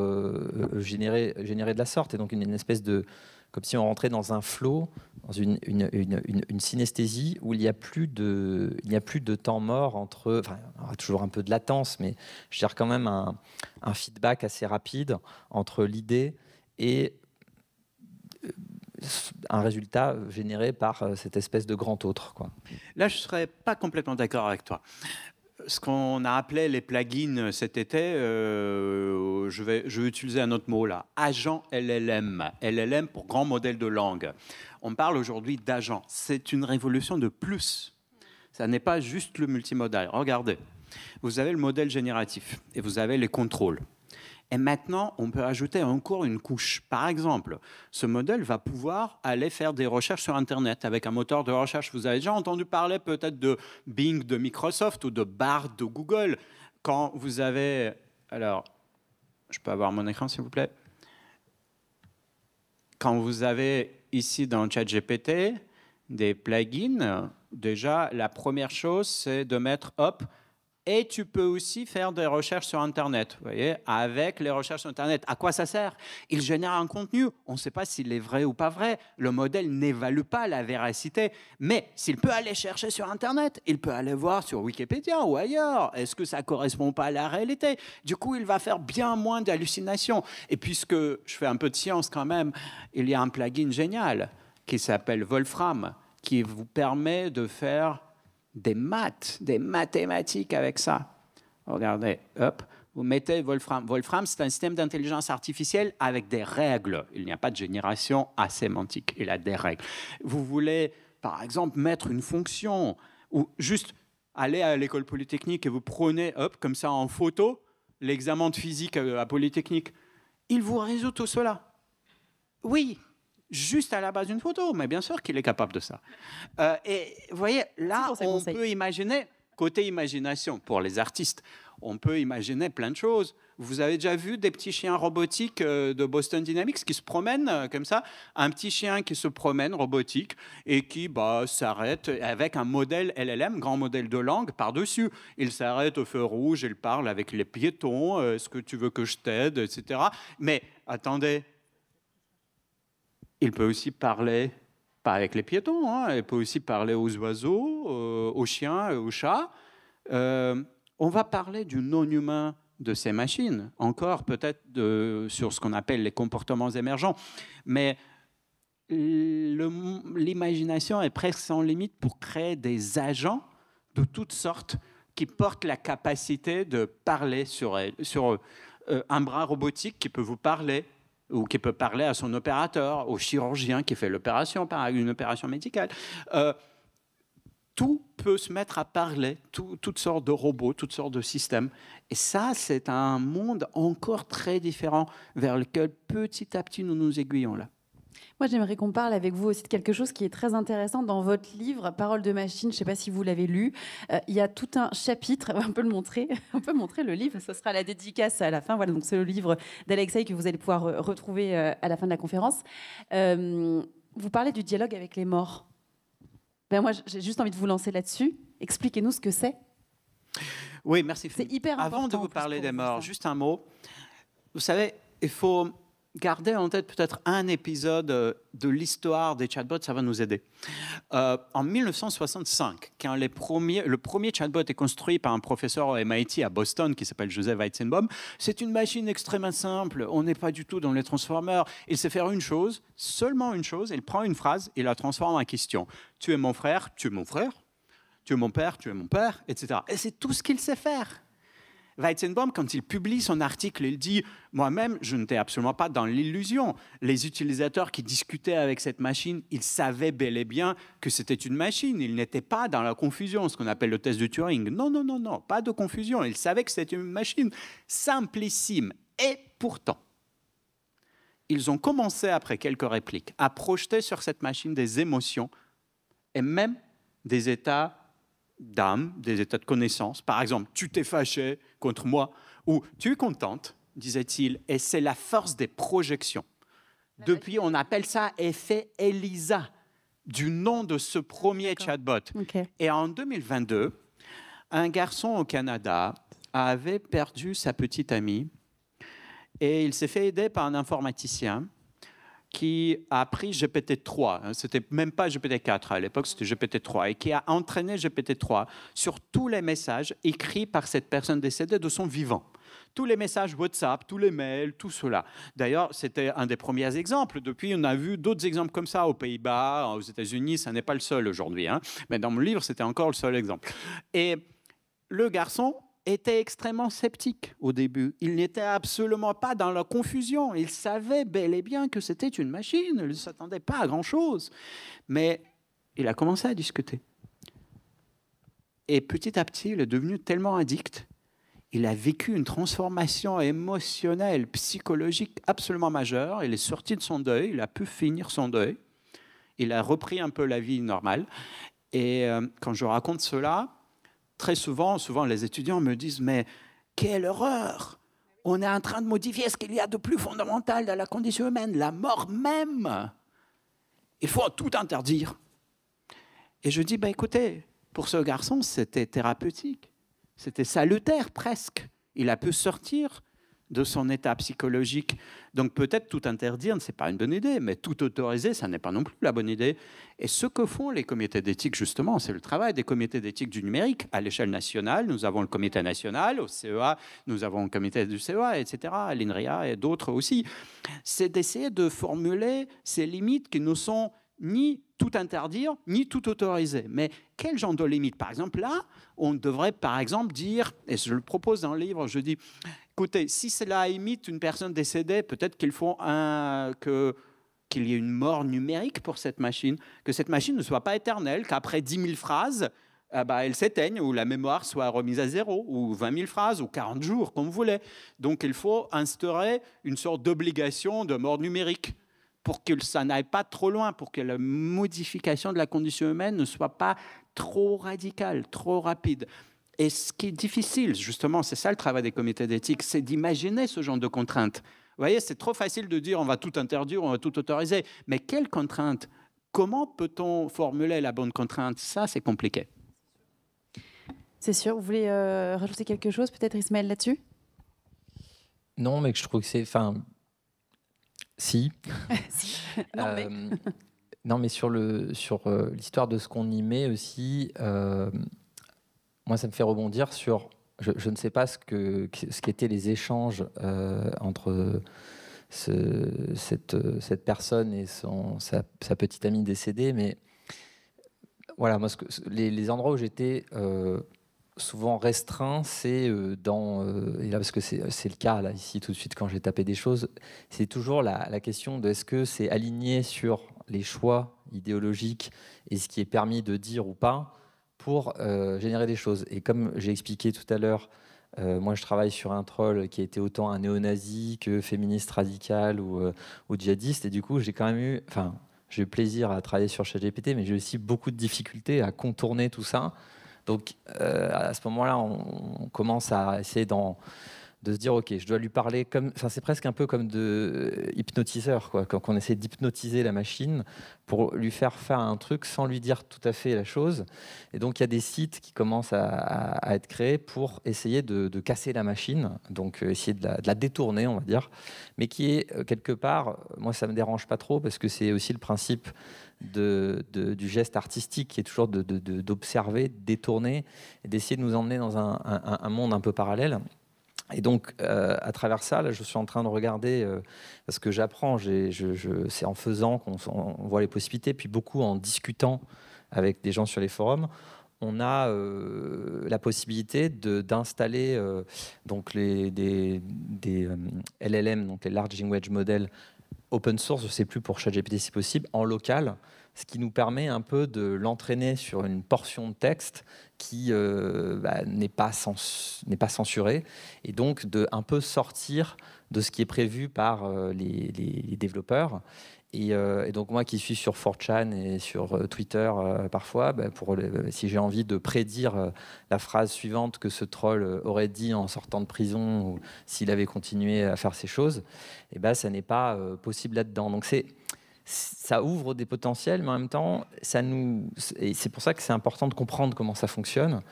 générées de la sorte, et donc une espèce de, comme si on rentrait dans un flot, dans une, une, une, une, synesthésie où il n'y a, plus de, il y a plus de temps mort entre. Enfin, aura toujours un peu de latence, mais je gère quand même un, un feedback assez rapide entre l'idée et euh, un résultat généré par euh, cette espèce de grand autre. Quoi. Là, je ne serais pas complètement d'accord avec toi ce qu'on a appelé les plugins cet été, euh, je, vais, je vais utiliser un autre mot là, agent LLM, LLM pour grand modèle de langue. On parle aujourd'hui d'agent. C'est une révolution de plus. Ça n'est pas juste le multimodal. Regardez, vous avez le modèle génératif et vous avez les contrôles. Et maintenant, on peut ajouter encore une couche. Par exemple, ce modèle va pouvoir aller faire des recherches sur Internet avec un moteur de recherche. Vous avez déjà entendu parler peut-être de Bing de Microsoft ou de Bard de Google. Quand vous avez... Alors, je peux avoir mon écran, s'il vous plaît Quand vous avez ici dans ChatGPT des plugins, déjà, la première chose, c'est de mettre, hop, et tu peux aussi faire des recherches sur Internet. Vous voyez, avec les recherches sur Internet, à quoi ça sert Il génère un contenu. On ne sait pas s'il est vrai ou pas vrai. Le modèle n'évalue pas la véracité. Mais s'il peut aller chercher sur Internet, il peut aller voir sur Wikipédia ou ailleurs. Est-ce que ça correspond pas à la réalité Du coup, il va faire bien moins d'hallucinations. Et puisque je fais un peu de science quand même, il y a un plugin génial qui s'appelle Wolfram qui vous permet de faire des maths, des mathématiques avec ça. Regardez, hop, vous mettez Wolfram. Wolfram, c'est un système d'intelligence artificielle avec des règles. Il n'y a pas de génération asémantique, il a des règles. Vous voulez, par exemple, mettre une fonction ou juste aller à l'école polytechnique et vous prenez, hop, comme ça en photo, l'examen de physique euh, à Polytechnique. Il vous résout tout cela. Oui, juste à la base d'une photo. Mais bien sûr qu'il est capable de ça. Euh, et vous voyez, là, on peut imaginer, côté imagination, pour les artistes, on peut imaginer plein de choses. Vous avez déjà vu des petits chiens robotiques euh, de Boston Dynamics qui se promènent euh, comme ça Un petit chien qui se promène robotique et qui bah, s'arrête avec un modèle LLM, grand modèle de langue, par-dessus. Il s'arrête au feu rouge, il parle avec les piétons, est-ce que tu veux que je t'aide, etc. Mais attendez, il peut aussi parler, pas avec les piétons, hein, il peut aussi parler aux oiseaux, euh, aux chiens, euh, aux chats. Euh, on va parler du non-humain de ces machines, encore peut-être sur ce qu'on appelle les comportements émergents. Mais l'imagination est presque sans limite pour créer des agents de toutes sortes qui portent la capacité de parler sur, un bras robotique qui peut vous parler, ou qui peut parler à son opérateur, au chirurgien qui fait l'opération, par une opération médicale. Euh, tout peut se mettre à parler, toutes sortes de robots, toutes sortes de systèmes. Et ça, c'est un monde encore très différent vers lequel petit à petit nous nous aiguillons là. Moi, j'aimerais qu'on parle avec vous aussi de quelque chose qui est très intéressant dans votre livre, Parole de machine. Je ne sais pas si vous l'avez lu. Euh, il y a tout un chapitre. On peut le montrer. On peut montrer le livre. Ce sera la dédicace à la fin. Voilà, donc c'est le livre d'Alexei que vous allez pouvoir euh, retrouver euh, à la fin de la conférence. vous parlez du dialogue avec les morts. Ben moi, j'ai juste envie de vous lancer là-dessus. Expliquez-nous ce que c'est. Oui, merci. C'est hyper important. Avant de vous parler des morts, juste un mot. Vous savez, il faut Gardez en tête peut-être un épisode euh, de l'histoire des chatbots, ça va nous aider. Euh, en 1965, quand le premier chatbot est construit par un professeur au MIT à Boston qui s'appelle Joseph Weizenbaum, c'est une machine extrêmement simple, on n'est pas du tout dans les transformers. Il sait faire une chose, seulement une chose, il prend une phrase et la transforme en question. Tu es mon frère, tu es mon frère, tu es mon père, tu es mon père, etc. Et c'est tout ce qu'il sait faire. Weizenbaum, quand il publie son article, il dit Moi-même, je n'étais absolument pas dans l'illusion. Les utilisateurs qui discutaient avec cette machine, ils savaient bel et bien que c'était une machine. Ils n'étaient pas dans la confusion, ce qu'on appelle le test de Turing. Non, non, non, non, pas de confusion. Ils savaient que c'était une machine simplissime. Et pourtant, ils ont commencé, après quelques répliques, à projeter sur cette machine des émotions et même des états d'âme, des états de connaissance. Par exemple, tu t'es fâché contre moi ou tu es contente, disait-il, et c'est la force des projections. Depuis, on appelle ça effet ELISA, du nom de ce premier chatbot. Et en 2022, un garçon au Canada avait perdu sa petite amie et il s'est fait aider par un informaticien qui a pris GPT-3, hein. c'était même pas GPT-4 à l'époque, c'était GPT-3, et qui a entraîné GPT-3 sur tous les messages écrits par cette personne décédée de son vivant tous les messages WhatsApp, tous les mails, tout cela. D'ailleurs, c'était un des premiers exemples. Depuis, on a vu d'autres exemples comme ça aux Pays-Bas, aux États-Unis. Ça n'est pas le seul aujourd'hui. Hein. Mais dans mon livre, c'était encore le seul exemple. Et le garçon était extrêmement sceptique au début. Il n'était absolument pas dans la confusion. Il savait bel et bien que c'était une machine. Il ne s'attendait pas à grand-chose. Mais il a commencé à discuter. Et petit à petit, il est devenu tellement addict. Il a vécu une transformation émotionnelle, psychologique absolument majeure. Il est sorti de son deuil. Il a pu finir son deuil. Il a repris un peu la vie normale. Et euh, quand je raconte cela, très souvent, souvent les étudiants me disent, mais quelle horreur On est en train de modifier ce qu'il y a de plus fondamental dans la condition humaine, la mort même. Il faut tout interdire. Et je dis, ben écoutez, pour ce garçon, c'était thérapeutique, c'était salutaire presque. Il a pu sortir de son état psychologique. Donc peut-être tout interdire, ce n'est pas une bonne idée, mais tout autoriser, ça n'est pas non plus la bonne idée. Et ce que font les comités d'éthique, justement, c'est le travail des comités d'éthique du numérique à l'échelle nationale. Nous avons le comité national, au CEA, nous avons le comité du CEA, etc., l'INRIA et d'autres aussi. C'est d'essayer de formuler ces limites qui nous sont ni tout interdire, ni tout autoriser. Mais quel genre de limite Par exemple, là, on devrait, par exemple, dire, et je le propose dans le livre, je dis, écoutez, si cela imite une personne décédée, peut-être qu'il faut qu'il y ait une mort numérique pour cette machine, que cette machine ne soit pas éternelle, qu'après 10 000 phrases, ah bah, elle s'éteigne, ou la mémoire soit remise à zéro, ou 20 000 phrases, ou 40 jours, comme vous voulez. Donc il faut instaurer une sorte d'obligation de mort numérique pour que ça n'aille pas trop loin, pour que la modification de la condition humaine ne soit pas trop radicale, trop rapide. Et ce qui est difficile, justement, c'est ça le travail des comités d'éthique, c'est d'imaginer ce genre de contraintes. Vous voyez, c'est trop facile de dire on va tout interdire, on va tout autoriser. Mais quelles contraintes Comment peut-on formuler la bonne contrainte Ça, c'est compliqué. C'est sûr. Vous voulez euh, rajouter quelque chose, peut-être, Ismaël, là-dessus non, mais je trouve que c'est. Si. Euh, non, mais... sur le sur euh, l'histoire de ce qu'on y met aussi, euh, moi ça me fait rebondir sur je, ne sais pas ce que ce qu'étaient les échanges entre cette, cette, personne et son, sa, petite amie décédée, mais voilà, moi, les, endroits où j'étais, souvent restreint, c'est euh, dans, euh, et là parce que c'est le cas là ici tout de suite quand j'ai tapé des choses, c'est toujours la, question de est-ce que c'est aligné sur les choix idéologiques et ce qui est permis de dire ou pas pour euh, générer des choses. Et comme j'ai expliqué tout à l'heure, moi je travaille sur un troll qui a été autant un néo-nazi que féministe radical ou, ou djihadiste, et du coup j'ai quand même eu, enfin j'ai eu plaisir à travailler sur ChatGPT, mais j'ai aussi beaucoup de difficultés à contourner tout ça donc euh, à ce moment-là, on, on, commence à essayer d'en de se dire ok, je dois lui parler comme, enfin c'est presque un peu comme de euh, hypnotiseur quoi, quand on essaie d'hypnotiser la machine pour lui faire faire un truc sans lui dire tout à fait la chose. Et donc il y a des sites qui commencent à, être créés pour essayer de, casser la machine, donc euh, essayer de la, détourner on va dire, mais qui est euh, quelque part, moi ça me dérange pas trop parce que c'est aussi le principe du geste artistique qui est toujours d'observer, de, de, détourner, d'essayer de nous emmener dans un monde un peu parallèle. Et donc, euh, à travers ça, là, je suis en train de regarder euh, parce que j'apprends. c'est en faisant qu'on voit les possibilités, puis beaucoup en discutant avec des gens sur les forums. On a euh, la possibilité d'installer donc les, des, LLM, donc les Large Language Models, open source, je ne sais plus pour ChatGPT si possible, en local, ce qui nous permet un peu de l'entraîner sur une portion de texte qui euh, bah, n'est pas, pas censurée, et donc de un peu sortir de ce qui est prévu par euh, les, les, développeurs. Euh, et, donc moi qui suis sur 4chan et sur euh, Twitter euh, parfois, bah, pour si j'ai envie de prédire la phrase suivante que ce troll aurait dit en sortant de prison ou s'il avait continué à faire ces choses, et eh ben bah, ça n'est pas possible là-dedans. Donc c'est ça ouvre des potentiels, mais en même temps, ça nous et c'est pour ça que c'est important de comprendre comment ça fonctionne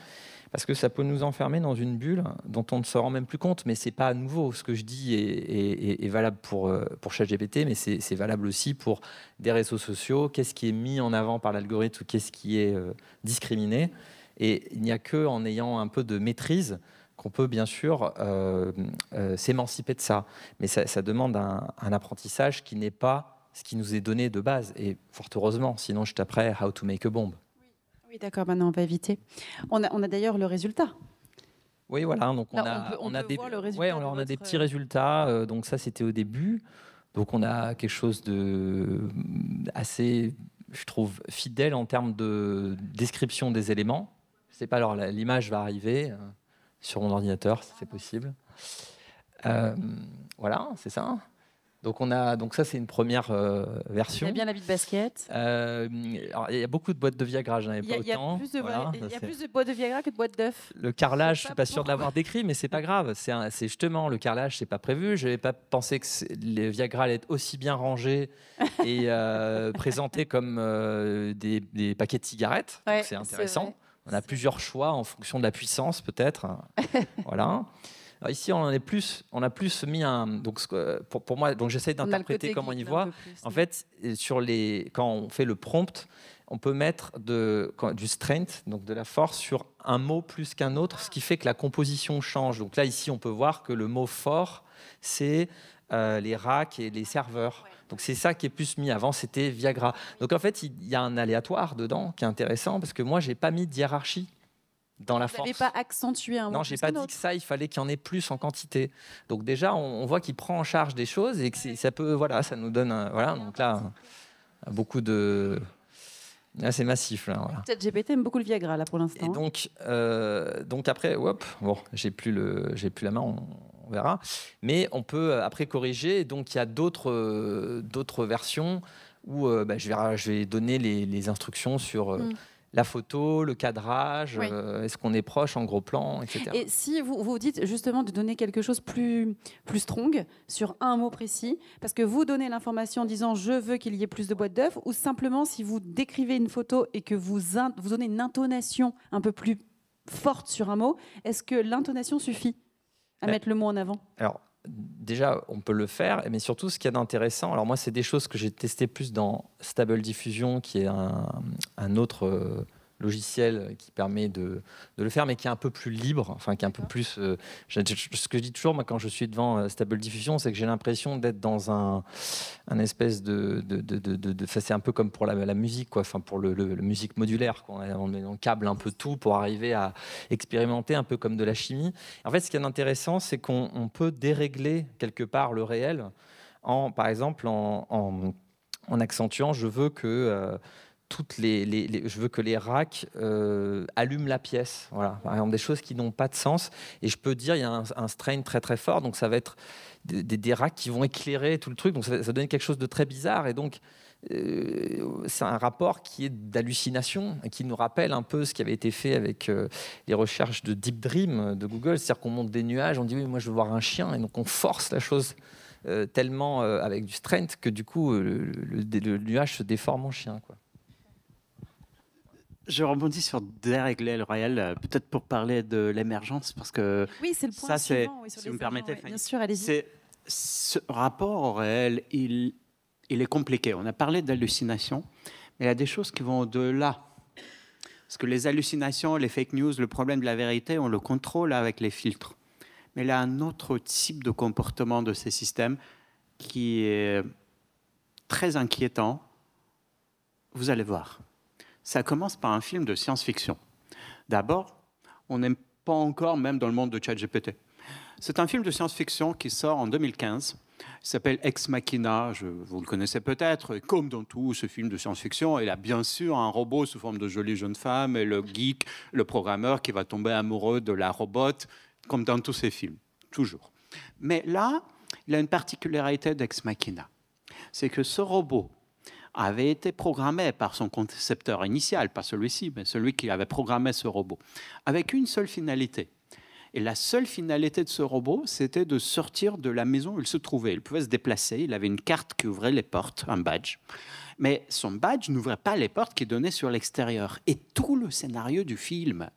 parce que ça peut nous enfermer dans une bulle dont on ne se rend même plus compte, mais c'est pas nouveau. Ce que je dis est, valable pour, euh, pour ChatGPT, mais c'est valable aussi pour des réseaux sociaux. Qu'est-ce qui est mis en avant par l'algorithme ou qu'est-ce qui est euh, discriminé Et il n'y a que en ayant un peu de maîtrise qu'on peut bien sûr euh, s'émanciper de ça. Mais ça, demande un, un apprentissage qui n'est pas ce qui nous est donné de base. Et fort heureusement, sinon je taperais How to Make a Bomb. Oui, d'accord, maintenant bah on va éviter. On a, d'ailleurs le résultat. Oui, voilà, hein, donc on, a, on, a, des, petits euh, résultats. Euh, donc ça, c'était au début. Donc on a quelque chose de mm, assez, je trouve, fidèle en termes de description des éléments. Je sais pas, alors l'image va arriver euh, sur mon ordinateur, si c'est possible. voilà, c'est ça. Donc, on a, donc ça, c'est une première euh, version. Il y a bien l'habit de basket. Euh, il y a beaucoup de boîtes de Viagra, j'en avais pas autant. Il y a plus de boîtes de Viagra que de boîtes d'œufs. Le carrelage, je suis pas, sûr de l'avoir décrit, mais c'est pas grave. C'est justement le carrelage, c'est pas prévu. Je n'avais pas pensé que les Viagra allaient être aussi bien rangés et euh, présentés comme des, paquets de cigarettes. c'est intéressant. On a plusieurs choix en fonction de la puissance, peut-être. voilà ici, on a plus mis un. Donc pour, moi, donc j'essaie d'interpréter comment on y voit. en fait, euh, sur les, quand on fait le prompt, on peut mettre de, du strength, donc de la force, sur un mot plus qu'un autre, ce qui fait que la composition change. Donc là, ici, on peut voir que le mot fort, c'est euh, les racks et les serveurs. Donc c'est ça qui est plus mis. Avant, c'était Viagra. Donc en fait, il y a un aléatoire dedans qui est intéressant parce que moi, j'ai pas mis de hiérarchie dans la Vous force. Vous n'avez pas accentué un Non, j'ai pas dit que ça, il fallait qu'il y en ait plus en quantité. Donc déjà, on, voit qu'il prend en charge des choses et que ça peut, voilà, ça nous donne, voilà, donc là, beaucoup de... Là, c'est massif. Là, voilà. Cette GPT aime beaucoup le Viagra, là, pour l'instant. Et donc, euh, donc après, hop, bon, j'ai plus, le, j'ai plus la main, on, verra. Mais on peut euh, après corriger. Donc, il y a d'autres, euh, d'autres versions où bah, je, vais, je vais donner les, instructions sur... Mm la photo, le cadrage, euh, est-ce qu'on est proche en gros plan, etc. Et si vous vous dites justement de donner quelque chose plus plus strong sur un mot précis, parce que vous donnez l'information en disant je veux qu'il y ait plus de boîtes d'œufs, ou simplement si vous décrivez une photo et que vous vous donnez une intonation un peu plus forte sur un mot, est-ce que l'intonation suffit à ben, mettre le mot en avant déjà, on peut le faire, mais surtout, ce qu'il y a d'intéressant, alors moi, c'est des choses que j'ai testées plus dans Stable Diffusion, qui est un, un autre euh, logiciel qui permet de, de, le faire, mais qui est un peu plus libre, enfin qui est un peu plus. Euh, ce que je dis toujours, quand je suis devant euh, Stable Diffusion, c'est que j'ai l'impression d'être dans un, un espèce de, de, c'est un peu comme pour la, la musique, quoi. Enfin pour le, la musique modulaire, quoi. On, câble un peu tout pour arriver à expérimenter un peu comme de la chimie. En fait, ce qui est intéressant, c'est qu'on peut dérégler quelque part le réel, en, par exemple en, accentuant, je veux que euh, toutes les, je veux que les racks euh, allument la pièce. Voilà, par exemple des choses qui n'ont pas de sens. Et je peux dire, il y a un, strain très très fort, donc ça va être des, racks qui vont éclairer tout le truc. Donc ça, ça donne quelque chose de très bizarre. Et donc euh, c'est un rapport qui est d'hallucination, qui nous rappelle un peu ce qui avait été fait avec euh, les recherches de Deep Dream de Google, c'est-à-dire qu'on monte des nuages, on dit oui, moi je veux voir un chien, et donc on force la chose. tellement avec du strain que du coup le nuage se déforme en chien. Quoi. Je rebondis sur Derek Royal, euh, peut-être pour parler de l'émergence, parce que ça, c'est, si vous me permettez, Ce rapport au réel, il, il est compliqué. On a parlé d'hallucinations, mais il y a des choses qui vont au-delà. Parce que les hallucinations, les fake news, le problème de la vérité, on le contrôle avec les filtres. Mais il y a un autre type de comportement de ces systèmes qui est très inquiétant. Vous allez voir ça commence par un film de science-fiction. D'abord, on n'aime pas encore, même dans le monde de ChatGPT. C'est un film de science-fiction qui sort en 2015. Il s'appelle Ex Machina, je, vous le connaissez peut-être. comme dans tout ce film de science-fiction, il a bien sûr un robot sous forme de jolie jeune femme et le geek, le programmeur qui va tomber amoureux de la robote, comme dans tous ces films, toujours. Mais là, il a une particularité d'Ex Machina. C'est que ce robot avait été programmé par son concepteur initial, pas celui-ci, mais celui qui avait programmé ce robot, avec une seule finalité. Et la seule finalité de ce robot, c'était de sortir de la maison où il se trouvait. Il pouvait se déplacer, il avait une carte qui ouvrait les portes, un badge. Mais son badge n'ouvrait pas les portes qui donnaient sur l'extérieur. Et tout le scénario du film,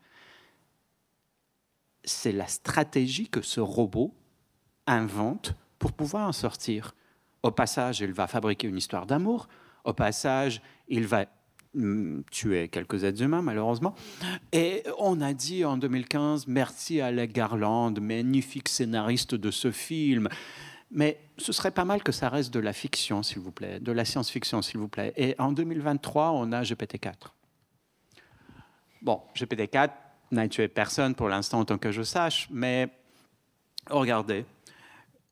c'est la stratégie que ce robot invente pour pouvoir en sortir. Au passage, il va fabriquer une histoire d'amour. Au passage, il va mm, tuer quelques êtres humains, malheureusement. Et on a dit en 2015, merci à la Garland, magnifique scénariste de ce film. Mais ce serait pas mal que ça reste de la fiction, s'il vous plaît, de la science-fiction, s'il vous plaît. Et en 2023, on a GPT-4. Bon, GPT-4 n'a tué personne pour l'instant, autant tant que je sache, mais regardez,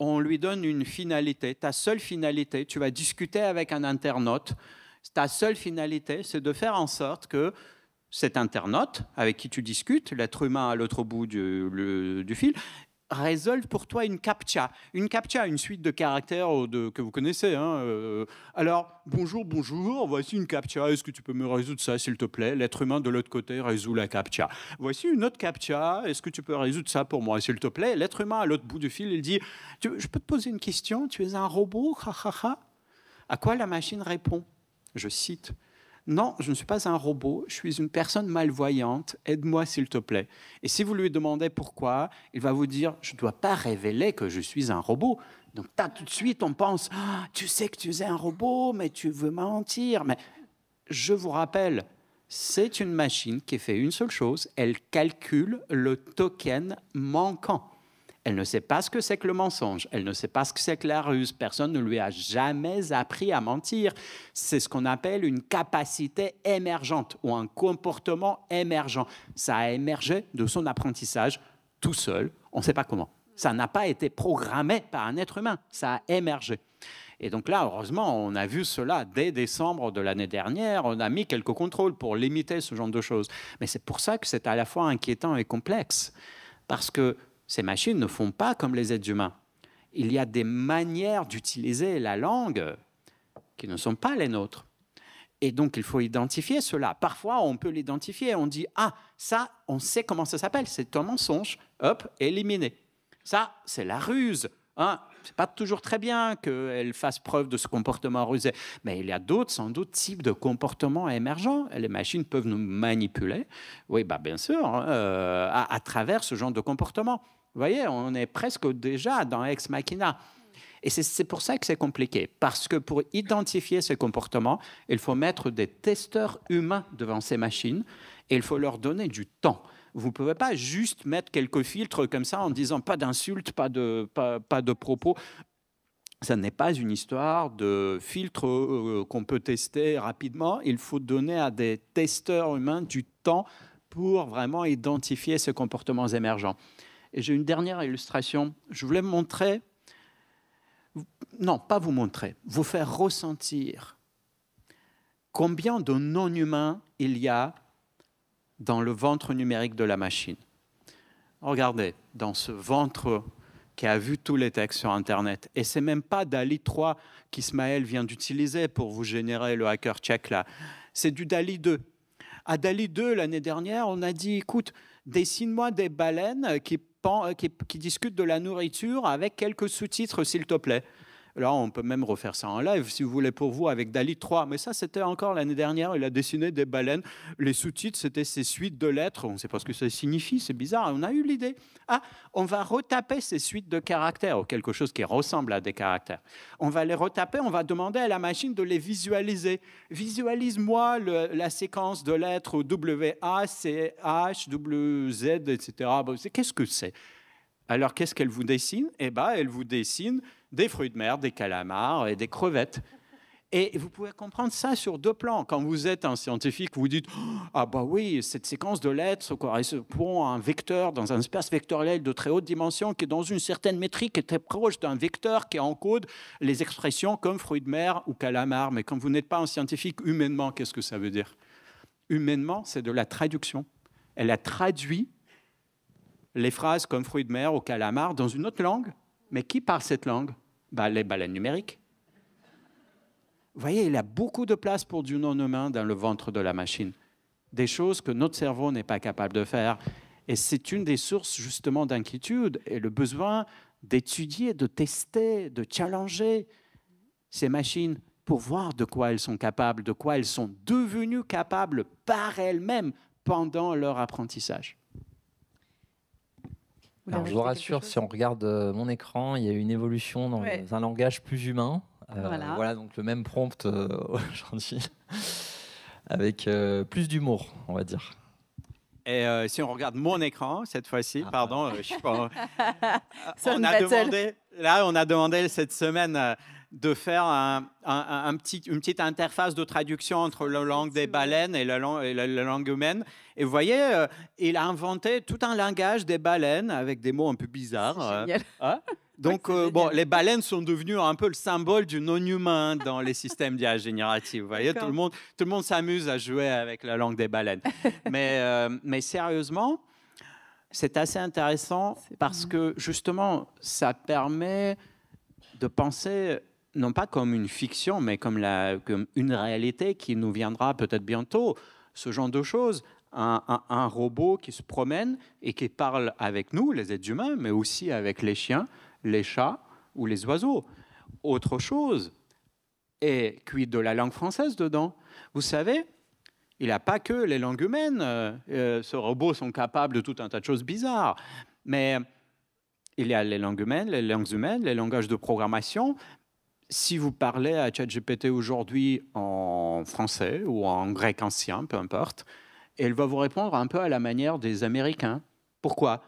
on lui donne une finalité. Ta seule finalité, tu vas discuter avec un internaute, ta seule finalité, c'est de faire en sorte que cet internaute avec qui tu discutes, l'être humain à l'autre bout du, fil, Résolve pour toi une captcha. Une captcha, une suite de caractères euh, de, que vous connaissez. Hein, euh. alors, bonjour, bonjour, voici une captcha. Est-ce que tu peux me résoudre ça, s'il te plaît L'être humain de l'autre côté résout la captcha. Voici une autre captcha. Est-ce que tu peux résoudre ça pour moi, s'il te plaît L'être humain à l'autre bout du fil, il dit Je peux te poser une question Tu es un robot À quoi la machine répond Je cite non, je ne suis pas un robot, je suis une personne malvoyante, aide-moi s'il te plaît. Et si vous lui demandez pourquoi, il va vous dire, je ne dois pas révéler que je suis un robot. Donc tout de suite, on pense, ah, tu sais que tu es un robot, mais tu veux mentir. Mais je vous rappelle, c'est une machine qui fait une seule chose, elle calcule le token manquant. Elle ne sait pas ce que c'est que le mensonge, elle ne sait pas ce que c'est que la ruse, personne ne lui a jamais appris à mentir. C'est ce qu'on appelle une capacité émergente ou un comportement émergent. Ça a émergé de son apprentissage tout seul, on ne sait pas comment. Ça n'a pas été programmé par un être humain, ça a émergé. Et donc là, heureusement, on a vu cela dès décembre de l'année dernière. On a mis quelques contrôles pour limiter ce genre de choses. Mais c'est pour ça que c'est à la fois inquiétant et complexe. Parce que ces machines ne font pas comme les êtres humains. Il y a des manières d'utiliser la langue qui ne sont pas les nôtres. Et donc, il faut identifier cela. Parfois, on peut l'identifier. On dit, ah, ça, on sait comment ça s'appelle. C'est un mensonge. Hop, éliminé. Ça, c'est la ruse. Hein c'est pas toujours très bien qu'elle fasse preuve de ce comportement rusé. Mais il y a d'autres, sans doute, types de comportements émergents. Les machines peuvent nous manipuler, oui, bah, bien sûr, hein, euh, à, travers ce genre de comportement. Vous voyez, on est presque déjà dans Ex Machina. Et c'est pour ça que c'est compliqué, parce que pour identifier ces comportements, il faut mettre des testeurs humains devant ces machines et il faut leur donner du temps. Vous ne pouvez pas juste mettre quelques filtres comme ça en disant pas d'insultes, pas de, de propos. Ça n'est pas une histoire de filtre euh, qu'on peut tester rapidement. Il faut donner à des testeurs humains du temps pour vraiment identifier ces comportements émergents. Et j'ai une dernière illustration. Je voulais montrer, non, pas vous montrer, vous faire ressentir combien de non-humains il y a dans le ventre numérique de la machine. Regardez, dans ce ventre qui a vu tous les textes sur Internet. Et c'est même pas Dali 3 qu'Ismaël vient d'utiliser pour vous générer le hacker check là. C'est du Dali 2. À Dali 2, l'année dernière, on a dit écoute, dessine-moi des baleines qui euh, qui, qui discutent de la nourriture avec quelques sous-titres, s'il te plaît. Là, on peut même refaire ça en live, si vous voulez, pour vous, avec Dali 3. Mais ça, c'était encore l'année dernière. Il a dessiné des baleines. Les sous-titres, c'était ces suites de lettres. On ne sait pas ce que ça signifie. C'est bizarre. On a eu l'idée. Ah, on va retaper ces suites de caractères, ou quelque chose qui ressemble à des caractères. On va les retaper. On va demander à la machine de les visualiser. Visualise-moi la séquence de lettres W, A, C, H, W, Z, etc. Qu'est-ce que c'est alors, qu'est-ce qu'elle vous dessine Eh bien, elle vous dessine des fruits de mer, des calamars et des crevettes. Et vous pouvez comprendre ça sur deux plans. Quand vous êtes un scientifique, vous dites Ah, bah oui, cette séquence de lettres correspond à un vecteur dans un espace vectoriel de très haute dimension qui est dans une certaine métrique est très proche d'un vecteur qui encode les expressions comme fruits de mer ou calamars. Mais quand vous n'êtes pas un scientifique, humainement, qu'est-ce que ça veut dire Humainement, c'est de la traduction. Elle a traduit les phrases comme fruits de mer ou calamars dans une autre langue mais qui parle cette langue bah, Les baleines numériques. Vous voyez, il y a beaucoup de place pour du non-humain dans le ventre de la machine. Des choses que notre cerveau n'est pas capable de faire. Et c'est une des sources justement d'inquiétude et le besoin d'étudier, de tester, de challenger ces machines pour voir de quoi elles sont capables, de quoi elles sont devenues capables par elles-mêmes pendant leur apprentissage je vous rassure, si on regarde euh, mon écran, il y a une évolution dans un langage plus humain. Euh, voilà. donc le même prompt euh, aujourd'hui, avec plus d'humour, on va dire. Et si on regarde mon écran cette fois-ci, ah. pardon, je suis pas. on a demandé, là, on a demandé cette semaine de faire une petite interface de traduction entre la langue des baleines et la langue humaine. Et vous voyez, euh, il a inventé tout un langage des baleines avec des mots un peu bizarres. Euh, hein. donc, euh, bon, les baleines sont devenues un peu le symbole du non-humain dans les systèmes d'IA Vous voyez, tout le monde, tout le monde s'amuse à jouer avec la langue des baleines. mais, mais sérieusement, c'est assez intéressant parce que justement, ça permet de penser non pas comme une fiction, mais comme, la, comme une réalité qui nous viendra peut-être bientôt, ce genre de choses, un, robot qui se promène et qui parle avec nous, les êtres humains, mais aussi avec les chiens, les chats ou les oiseaux. Autre chose, et cuit de la langue française dedans Vous savez, il a pas que les langues humaines. Euh, euh, ce robot sont capables de tout un tas de choses bizarres. Mais il y a les langues humaines, les langues humaines, les langages de programmation. Si vous parlez à ChatGPT aujourd'hui en français ou en grec ancien, peu importe, elle va vous répondre un peu à la manière des Américains. Pourquoi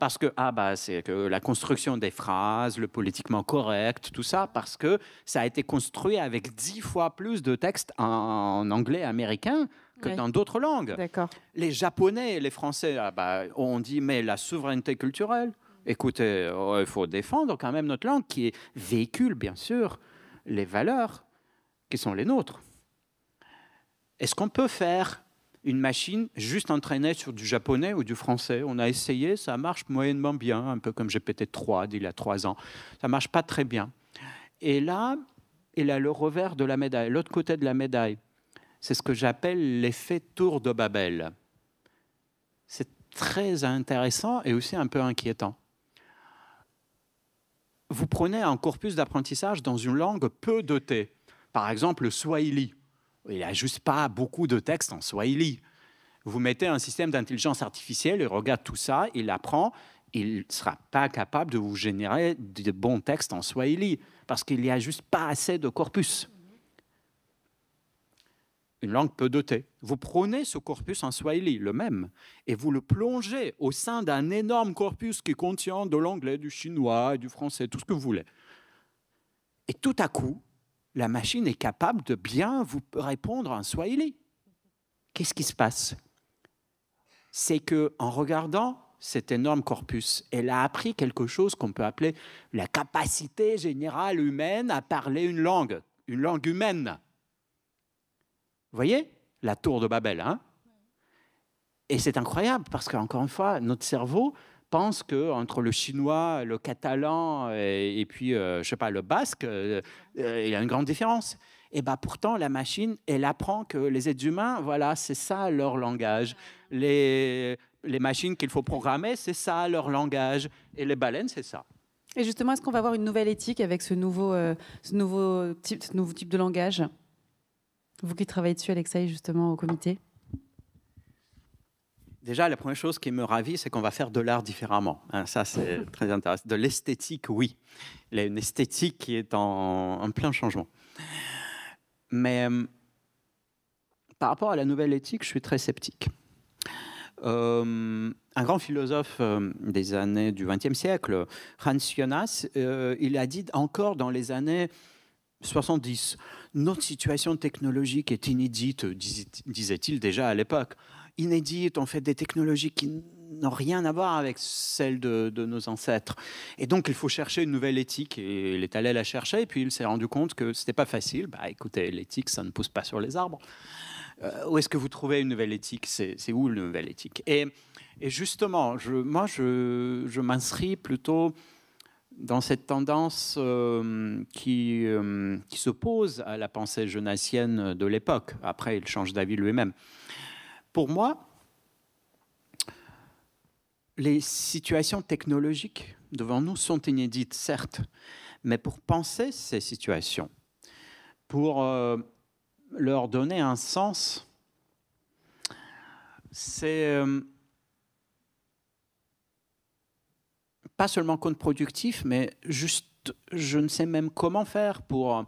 parce que ah bah c'est que la construction des phrases, le politiquement correct, tout ça, parce que ça a été construit avec dix fois plus de textes en anglais américain que dans d'autres langues. Les Japonais, et les Français, ah bah, dit mais la souveraineté culturelle. Écoutez, oh, il faut défendre quand même notre langue qui véhicule bien sûr les valeurs qui sont les nôtres. Est-ce qu'on peut faire une machine juste entraînée sur du japonais ou du français. On a essayé, ça marche moyennement bien, un peu comme j'ai pété 3 d'il y a trois ans. Ça marche pas très bien. Et là, il a le revers de la médaille, l'autre côté de la médaille. C'est ce que j'appelle l'effet tour de Babel. C'est très intéressant et aussi un peu inquiétant. Vous prenez un corpus d'apprentissage dans une langue peu dotée, par exemple le swahili il a juste pas beaucoup de textes en swahili. Vous mettez un système d'intelligence artificielle, il regarde tout ça, il apprend, il ne sera pas capable de vous générer de bons textes en swahili, parce qu'il n'y a juste pas assez de corpus. Une langue peu dotée. Vous prenez ce corpus en swahili, le même, et vous le plongez au sein d'un énorme corpus qui contient de l'anglais, du chinois, du français, tout ce que vous voulez. Et tout à coup, la machine est capable de bien vous répondre en swahili. Qu'est-ce qui se passe C'est que en regardant cet énorme corpus, elle a appris quelque chose qu'on peut appeler la capacité générale humaine à parler une langue, une langue humaine. Vous voyez la tour de Babel, hein Et c'est incroyable parce qu'encore une fois, notre cerveau, pense que entre le chinois, le catalan et, puis euh, je sais pas le basque, euh, euh, il y a une grande différence. Et bah pourtant la machine, elle apprend que les êtres humains, voilà, c'est ça leur langage. Les les machines qu'il faut programmer, c'est ça leur langage. Et les baleines, c'est ça. Et justement, est-ce qu'on va avoir une nouvelle éthique avec ce nouveau, ce nouveau, type, ce nouveau type de langage Vous qui travaillez dessus, Alexei, justement, au comité Déjà, la première chose qui me ravit, c'est qu'on va faire de l'art différemment. Hein. ça, c'est très intéressant. De l'esthétique, oui. Il y a une esthétique qui est en, plein changement. Mais euh, par rapport à la nouvelle éthique, je suis très sceptique. Euh, un grand philosophe euh, des années du XXe siècle, Hans Jonas, il a dit encore dans les années 70, notre situation technologique est inédite, disait-il déjà à l'époque inédites, en fait des technologies qui n'ont rien à voir avec celles de, nos ancêtres. Et donc, il faut chercher une nouvelle éthique. Et il est allé la chercher, et puis il s'est rendu compte que ce n'était pas facile. Bah, écoutez, l'éthique, ça ne pousse pas sur les arbres. Euh, où est-ce que vous trouvez une nouvelle éthique C'est où une nouvelle éthique et, justement, moi, je, m'inscris plutôt dans cette tendance euh, qui, euh, qui s'oppose à la pensée jeunassienne de l'époque. Après, il change d'avis lui-même pour moi, les situations technologiques devant nous sont inédites, certes, mais pour penser ces situations, pour euh, leur donner un sens, c'est euh, pas seulement contre-productif, mais juste, je ne sais même comment faire pour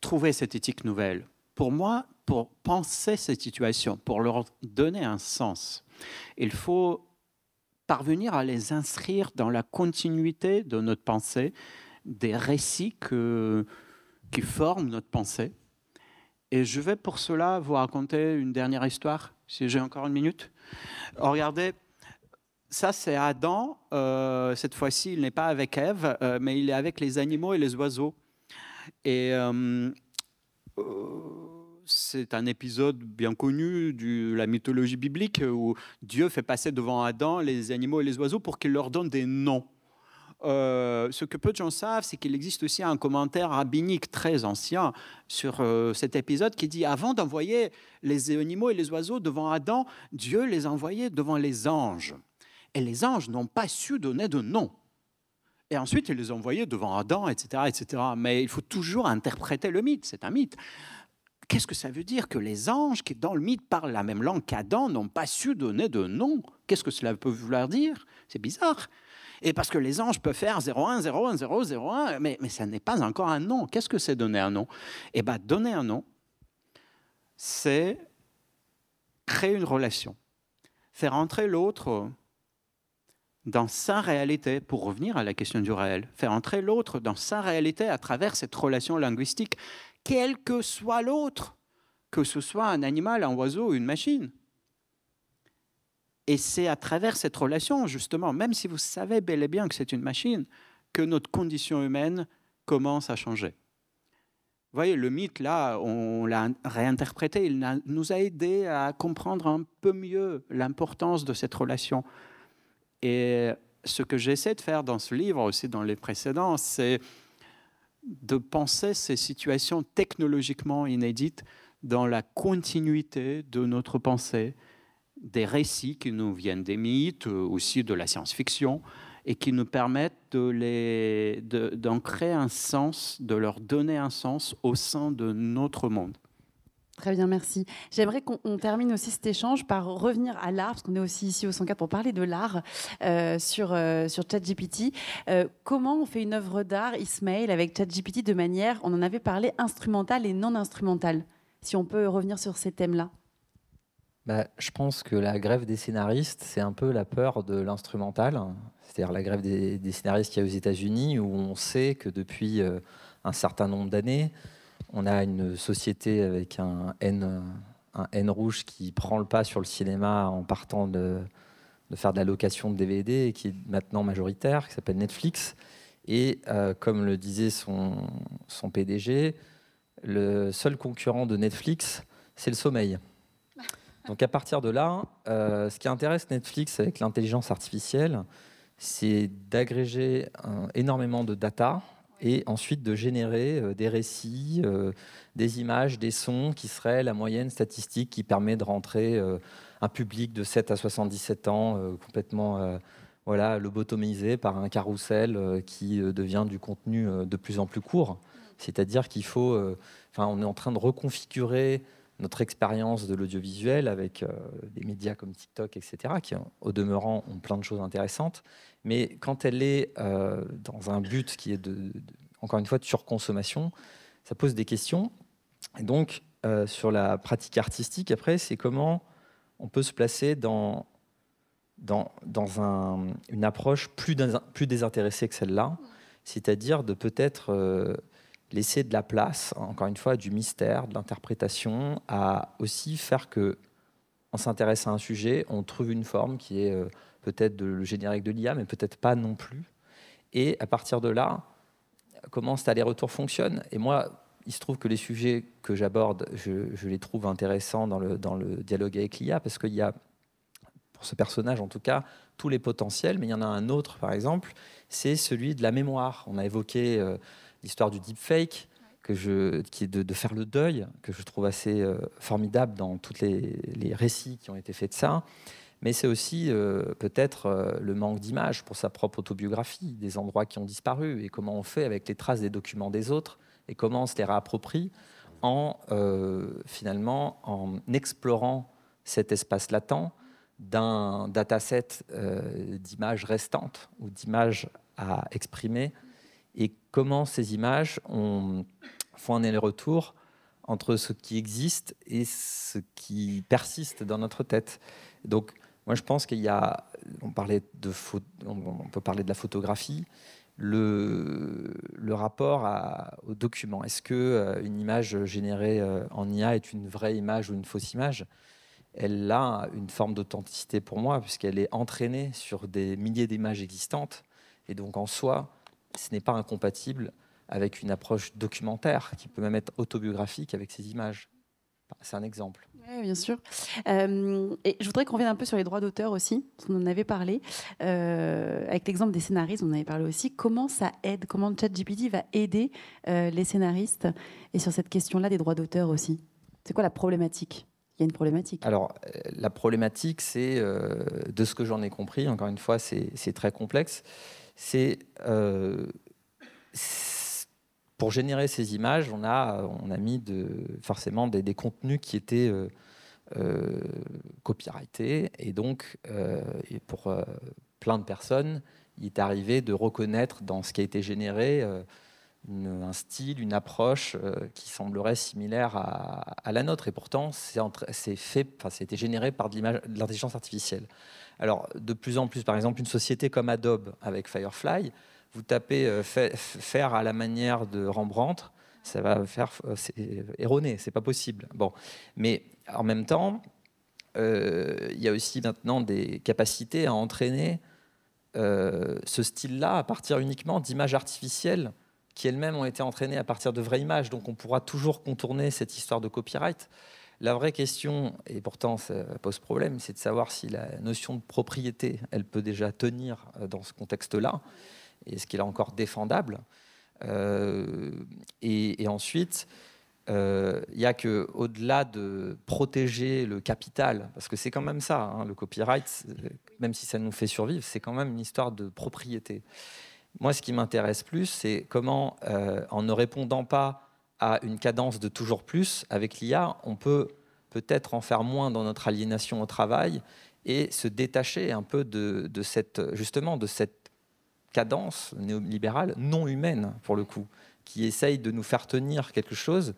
trouver cette éthique nouvelle. Pour moi, pour penser cette situation, pour leur donner un sens, il faut parvenir à les inscrire dans la continuité de notre pensée, des récits que, qui forment notre pensée. Et je vais pour cela vous raconter une dernière histoire, si j'ai encore une minute. Oh, regardez, ça c'est Adam, euh, cette fois-ci il n'est pas avec Ève, euh, mais il est avec les animaux et les oiseaux. Et euh, c'est un épisode bien connu de la mythologie biblique où Dieu fait passer devant Adam les animaux et les oiseaux pour qu'il leur donne des noms. Euh, ce que peu de gens savent, c'est qu'il existe aussi un commentaire rabbinique très ancien sur euh, cet épisode qui dit avant d'envoyer les animaux et les oiseaux devant Adam, Dieu les envoyait devant les anges. Et les anges n'ont pas su donner de nom. Et ensuite, ils les envoyait devant Adam, etc., etc. Mais il faut toujours interpréter le mythe, c'est un mythe. Qu'est-ce que ça veut dire que les anges qui dans le mythe parlent la même langue qu'Adam n'ont pas su donner de nom Qu'est-ce que cela peut vouloir dire C'est bizarre. Et parce que les anges peuvent faire 01, 01, mais, mais ça n'est pas encore un nom. Qu'est-ce que c'est donner un nom Eh bien, donner un nom, c'est créer une relation, faire entrer l'autre dans sa réalité, pour revenir à la question du réel, faire entrer l'autre dans sa réalité à travers cette relation linguistique quel que soit l'autre, que ce soit un animal, un oiseau, une machine. Et c'est à travers cette relation, justement, même si vous savez bel et bien que c'est une machine, que notre condition humaine commence à changer. Vous voyez, le mythe, là, on l'a réinterprété, il nous a aidé à comprendre un peu mieux l'importance de cette relation. Et ce que j'essaie de faire dans ce livre, aussi dans les précédents, c'est de penser ces situations technologiquement inédites dans la continuité de notre pensée, des récits qui nous viennent des mythes, euh, aussi de la science-fiction, et qui nous permettent d'en créer un sens, de leur donner un sens au sein de notre monde. Très bien, merci. J'aimerais qu'on termine aussi cet échange par revenir à l'art, parce qu'on est aussi ici au 104 pour parler de l'art euh, sur, euh, sur ChatGPT. Euh, comment on fait une œuvre d'art, Ismail, avec ChatGPT de manière, on en avait parlé, instrumentale et non instrumentale Si on peut revenir sur ces thèmes-là. Bah, je pense que la grève des scénaristes, c'est un peu la peur de l'instrumental, c'est-à-dire la grève des, des scénaristes qu'il y a aux États-Unis, où on sait que depuis un certain nombre d'années, on a une société avec un N, rouge qui prend le pas sur le cinéma en partant de, faire de la location de DVD et qui est maintenant majoritaire, qui s'appelle Netflix. Et euh, comme le disait son, PDG, le seul concurrent de Netflix, c'est le sommeil. Donc à partir de là, euh, ce qui intéresse Netflix avec l'intelligence artificielle, c'est d'agréger euh, énormément de data, et ensuite de générer euh, des récits, euh, des images, des sons qui seraient la moyenne statistique qui permet de rentrer euh, un public de 7 à 77 ans complètement voilà, lobotomisé par un carrousel qui devient du contenu de plus en plus court. C'est-à-dire qu'il faut, on est en train de reconfigurer notre expérience de l'audiovisuel avec des médias comme TikTok, etc., qui, au demeurant, ont plein de choses intéressantes, mais quand elle est euh, dans un but qui est, de, encore une fois, de surconsommation, ça pose des questions. Et donc, euh, sur la pratique artistique, après, c'est comment on peut se placer dans, dans, dans un, une approche plus, plus désintéressée que celle-là, c'est-à-dire de peut-être euh, laisser de la place, encore une fois, du mystère, de l'interprétation, à aussi faire que, on s'intéresse à un sujet, on trouve une forme qui est peut-être le générique de l'IA, mais peut-être pas non plus. Et à partir de là, comment cet aller-retour fonctionne Et moi, il se trouve que les sujets que j'aborde, je, les trouve intéressants dans le, dialogue avec l'IA, parce qu'il y a, pour ce personnage en tout cas, tous les potentiels, mais il y en a un autre, par exemple, c'est celui de la mémoire. On a évoqué euh, l'histoire du deepfake, qui est de, faire le deuil, que je trouve assez euh, formidable dans tous les récits qui ont été faits de ça mais c'est aussi euh, peut-être euh, le manque d'image pour sa propre autobiographie, des endroits qui ont disparu, et comment on fait avec les traces des documents des autres, et comment on se les réapproprie en euh, finalement en explorant cet espace latent d'un dataset d'images restantes ou d'images à exprimer, et comment ces images ont, font un aller-retour entre ce qui existe et ce qui persiste dans notre tête. Donc moi, je pense qu'il y a. On, parlait de on peut parler de la photographie. Le, le rapport au document. Est-ce que euh, une image générée euh, en IA est une vraie image ou une fausse image Elle a une forme d'authenticité pour moi puisqu'elle est entraînée sur des milliers d'images existantes et donc en soi, ce n'est pas incompatible avec une approche documentaire qui peut même être autobiographique avec ces images. Bah, c'est un exemple. Oui, bien sûr. Euh, et je voudrais qu'on revienne un peu sur les droits d'auteur aussi. On en avait parlé. Euh, avec l'exemple des scénaristes, on en avait parlé aussi. Comment ça aide Comment ChatGPT va aider euh, les scénaristes Et sur cette question-là des droits d'auteur aussi. C'est quoi la problématique Il y a une problématique. Alors, la problématique, c'est, de ce que j'en ai compris, encore une fois, c'est très complexe. C'est pour générer ces images, on a, on a mis de, forcément des, contenus qui étaient euh, euh copyrightés. Et donc, euh, pour euh, plein de personnes, il est arrivé de reconnaître dans ce qui a été généré un style, une approche qui semblerait similaire à, la nôtre. Et pourtant, c'est fait, enfin, c'était généré par de l'intelligence artificielle. Alors, de plus en plus, par exemple, une société comme Adobe avec Firefly, vous tapez euh, faire à la manière de Rembrandt, ça va faire euh, erroné, c'est pas possible. Bon, mais en même temps, euh, il y a aussi maintenant des capacités à entraîner ce style-là à partir uniquement d'images artificielles qui elles-mêmes ont été entraînées à partir de vraies images. Donc on pourra toujours contourner cette histoire de copyright. La vraie question, et pourtant ça pose problème, c'est de savoir si la notion de propriété, elle peut déjà tenir dans ce contexte-là est-ce qu'il est encore défendable euh, et, ensuite, euh, il n'y a que, au-delà de protéger le capital, parce que c'est quand même ça, hein, le copyright, même si ça nous fait survivre, c'est quand même une histoire de propriété. Moi, ce qui m'intéresse plus, c'est comment, euh, en ne répondant pas à une cadence de toujours plus, avec l'IA, on peut peut-être en faire moins dans notre aliénation au travail et se détacher un peu de cette, justement de cette cadence néolibérale non humaine, pour le coup, qui essaye de nous faire tenir quelque chose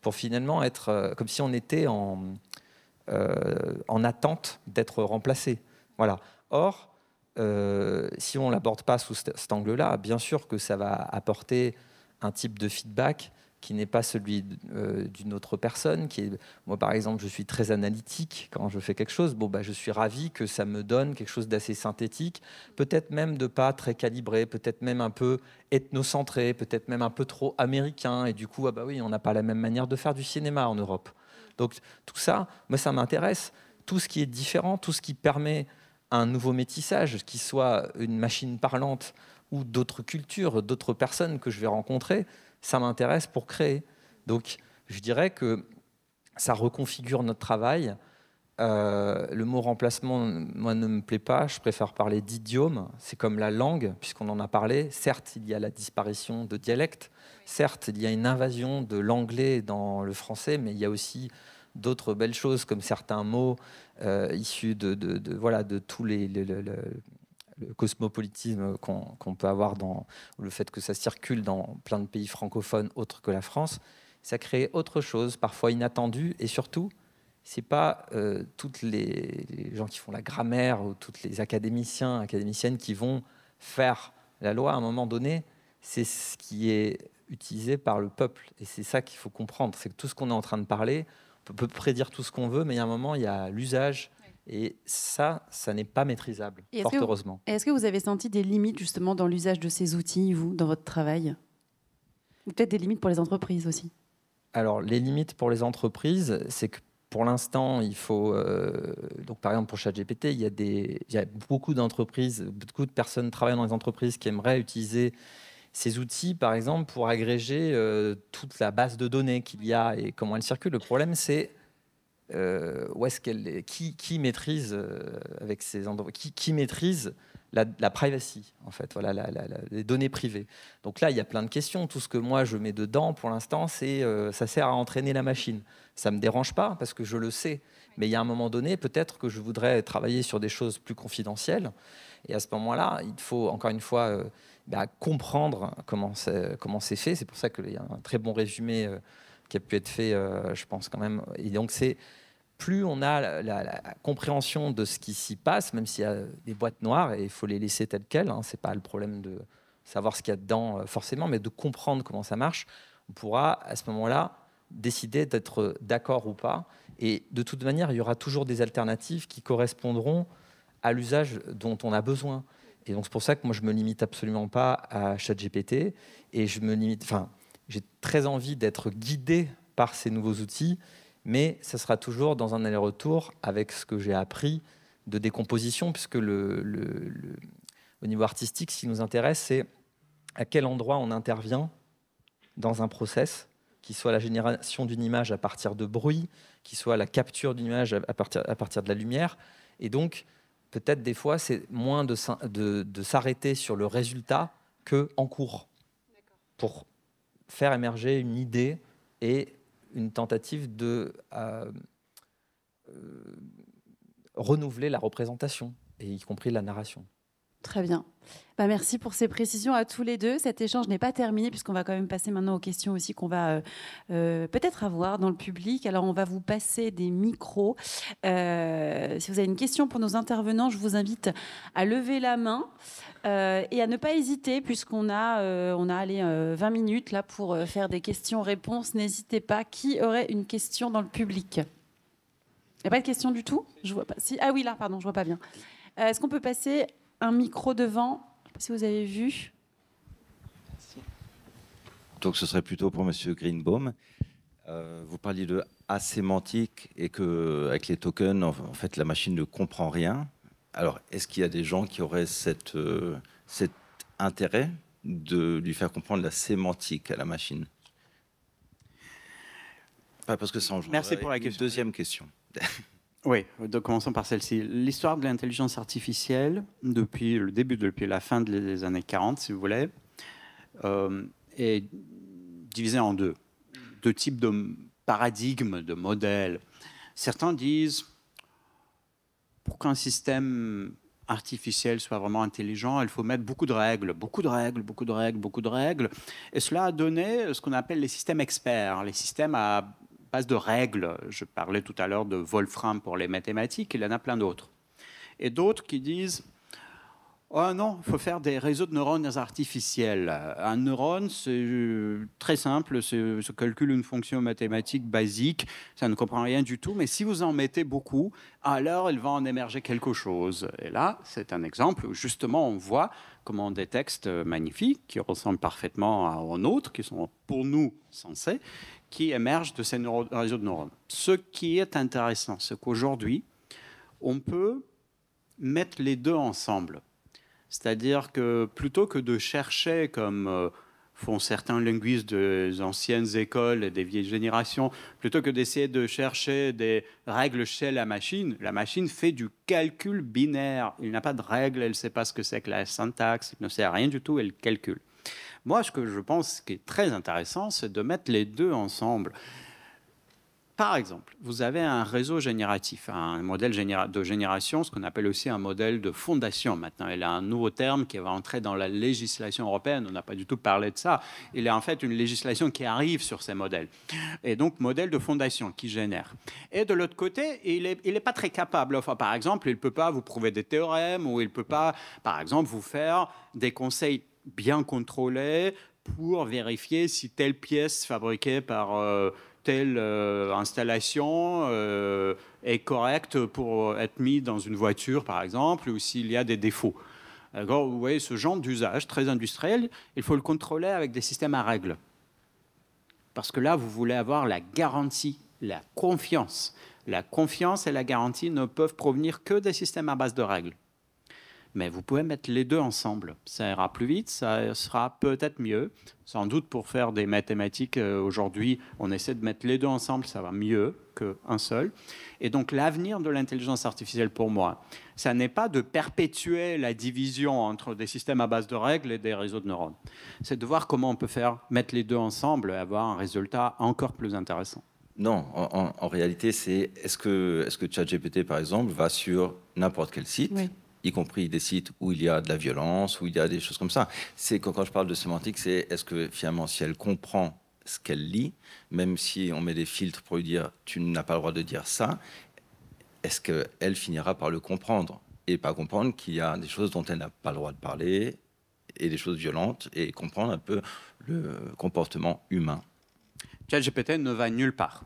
pour finalement être euh, comme si on était euh, en, attente d'être remplacé. Voilà. Or, euh, si on ne l'aborde pas sous cet angle-là, bien sûr que ça va apporter un type de feedback qui n'est pas celui euh, d'une autre personne. Qui moi, par exemple, je suis très analytique quand je fais quelque chose. Bon, bah, je suis ravi que ça me donne quelque chose d'assez synthétique, peut-être même de pas très calibré, peut-être même un peu ethnocentré, peut-être même un peu trop américain. Et du coup, ah bah oui, on n'a pas la même manière de faire du cinéma en Europe. Donc tout ça, moi, ça m'intéresse. Tout ce qui est différent, tout ce qui permet un nouveau métissage, qu'il soit une machine parlante ou d'autres cultures, d'autres personnes que je vais rencontrer, ça m'intéresse pour créer. Donc, je dirais que ça reconfigure notre travail. Euh, le mot remplacement, moi, ne me plaît pas. Je préfère parler d'idiome. C'est comme la langue, puisqu'on en a parlé. Certes, il y a la disparition de dialectes. Certes, il y a une invasion de l'anglais dans le français, mais il y a aussi d'autres belles choses, comme certains mots euh, issus de, voilà, de tous les le cosmopolitisme qu'on peut avoir dans le fait que ça circule dans plein de pays francophones autres que la France, ça crée autre chose, parfois inattendue, et surtout, c'est pas euh, toutes les, gens qui font la grammaire ou toutes les académiciens, académiciennes qui vont faire la loi à un moment donné. C'est ce qui est utilisé par le peuple, et c'est ça qu'il faut comprendre. C'est que tout ce qu'on est en train de parler, on peut prédire tout ce qu'on veut, mais il y a un moment, il y a l'usage et ça, ça n'est pas maîtrisable, fort heureusement. Est-ce que vous avez senti des limites justement dans l'usage de ces outils, vous, dans votre travail Ou peut-être des limites pour les entreprises aussi Alors, les limites pour les entreprises, c'est que pour l'instant, il faut. Euh, donc, par exemple, pour ChatGPT, il y a, des, il y a beaucoup d'entreprises, beaucoup de personnes travaillant dans les entreprises qui aimeraient utiliser ces outils, par exemple, pour agréger euh, toute la base de données qu'il y a et comment elle circule. Le problème, c'est euh, est-ce qu'elle, qui, qui, maîtrise euh, avec ces endroits, qui, qui maîtrise la, la, privacy, en fait, voilà, les données privées. Donc là, il y a plein de questions. Tout ce que moi je mets dedans, pour l'instant, c'est euh, ça sert à entraîner la machine. Ça me dérange pas parce que je le sais. Mais il y a un moment donné, peut-être que je voudrais travailler sur des choses plus confidentielles. Et à ce moment-là, il faut encore une fois bah, comprendre comment c'est, comment c'est fait. C'est pour ça qu'il y a un très bon résumé qui a pu être fait, euh, je pense quand même. Et donc c'est plus on a la, compréhension de ce qui s'y passe, même s'il y a des boîtes noires et il faut les laisser telles quelles. Hein, c'est pas le problème de savoir ce qu'il y a dedans euh, forcément, mais de comprendre comment ça marche. On pourra à ce moment-là décider d'être d'accord ou pas. Et de toute manière, il y aura toujours des alternatives qui correspondront à l'usage dont on a besoin. Et donc c'est pour ça que moi je me limite absolument pas à ChatGPT et je me limite, enfin j'ai très envie d'être guidé par ces nouveaux outils, mais ça sera toujours dans un aller-retour avec ce que j'ai appris de décomposition, puisque le, au niveau artistique, ce qui nous intéresse, c'est à quel endroit on intervient dans un process, qui soit la génération d'une image à partir de bruit, qui soit la capture d'une image à partir, à partir de la lumière. Et donc, peut-être des fois, c'est moins de, de, de s'arrêter sur le résultat que en cours pour faire émerger une idée et une tentative de euh, euh, renouveler la représentation, et y compris la narration. Très bien. Bah, merci pour ces précisions à tous les deux. Cet échange n'est pas terminé puisqu'on va quand même passer maintenant aux questions aussi qu'on va euh, euh, peut-être avoir dans le public. Alors on va vous passer des micros. Euh, si vous avez une question pour nos intervenants, je vous invite à lever la main et à ne pas hésiter puisqu'on a on a allé 20 minutes là pour faire des questions-réponses. N'hésitez pas. Qui aurait une question dans le public Il n'y a pas de question du tout Je vois pas. Si. Ah oui là, pardon, je vois pas bien. Est-ce qu'on peut passer micro devant. si vous avez vu. Donc ce serait plutôt pour Monsieur Greenbaum. Euh, vous parliez de asémantique et que avec les tokens, en, fait, la machine ne comprend rien. Alors, est-ce qu'il y a des gens qui auraient cette, euh, cet intérêt de lui faire comprendre la sémantique à la machine Pas parce que ça Merci pour la Deuxième question. Oui, commençons par celle-ci. L'histoire de l'intelligence artificielle, depuis le début, depuis la fin des années 40, si vous voulez, euh, est divisée en deux. Deux types de paradigmes, de modèles. Certains disent, pour qu'un système artificiel soit vraiment intelligent, il faut mettre beaucoup de règles, beaucoup de règles, beaucoup de règles, beaucoup de règles. Et cela a donné ce qu'on appelle les systèmes experts, les systèmes à de règles. Je parlais tout à l'heure de Wolfram pour les mathématiques, il y en a plein d'autres. Et d'autres qui disent Oh non, il faut faire des réseaux de neurones artificiels. Un neurone, c'est euh, très simple, se calcule une fonction mathématique basique, ça ne comprend rien du tout, mais si vous en mettez beaucoup, alors il va en émerger quelque chose. Et là, c'est un exemple où justement on voit comment des textes euh, magnifiques, qui ressemblent parfaitement aux nôtres, qui sont pour nous censés." qui émergent de ces réseaux de neurones. Ce qui est intéressant, c'est qu'aujourd'hui, on peut mettre les deux ensemble. C'est-à-dire que plutôt que de chercher, comme euh, font certains linguistes des anciennes écoles et des vieilles générations, plutôt que d'essayer de chercher des règles chez la machine, la machine fait du calcul binaire. Il n'a pas de règles, elle ne sait pas ce que c'est que la syntaxe, elle ne sait rien du tout, elle calcule. Moi, ce que je pense qui est très intéressant, c'est de mettre les deux ensemble. Par exemple, vous avez un réseau génératif, un modèle de génération, ce qu'on appelle aussi un modèle de fondation maintenant. Il y a un nouveau terme qui va entrer dans la législation européenne. On n'a pas du tout parlé de ça. Il y a en fait une législation qui arrive sur ces modèles. Et donc, modèle de fondation qui génère. Et de l'autre côté, il n'est il pas très capable. Enfin, par exemple, il ne peut pas vous prouver des théorèmes ou il ne peut pas, par exemple, vous faire des conseils bien contrôlé pour vérifier si telle pièce fabriquée par euh, telle euh, installation euh, est correcte pour être mise dans une voiture, par exemple, ou s'il y a des défauts. vous voyez ce genre d'usage très industriel, il faut le contrôler avec des systèmes à règles. Parce que là, vous voulez avoir la garantie, la confiance. La confiance et la garantie ne peuvent provenir que des systèmes à base de règles mais vous pouvez mettre les deux ensemble. Ça ira plus vite, ça sera peut-être mieux. Sans doute pour faire des mathématiques, euh, aujourd'hui, on essaie de mettre les deux ensemble, ça va mieux qu'un seul. Et donc l'avenir de l'intelligence artificielle pour moi, ça n'est pas de perpétuer la division entre des systèmes à base de règles et des réseaux de neurones. C'est de voir comment on peut faire mettre les deux ensemble et avoir un résultat encore plus intéressant. Non, en, réalité, c'est est-ce que, est -ce que ChatGPT, par exemple, va sur n'importe quel site y compris des sites où il y a de la violence, où il y a des choses comme ça. C'est quand je parle de sémantique, c'est est-ce que finalement, si elle comprend ce qu'elle lit, même si on met des filtres pour lui dire tu n'as pas le droit de dire ça, est-ce qu'elle finira par le comprendre et pas comprendre qu'il y a des choses dont elle n'a pas le droit de parler et des choses violentes et comprendre un peu le comportement humain. ChatGPT ne va nulle part.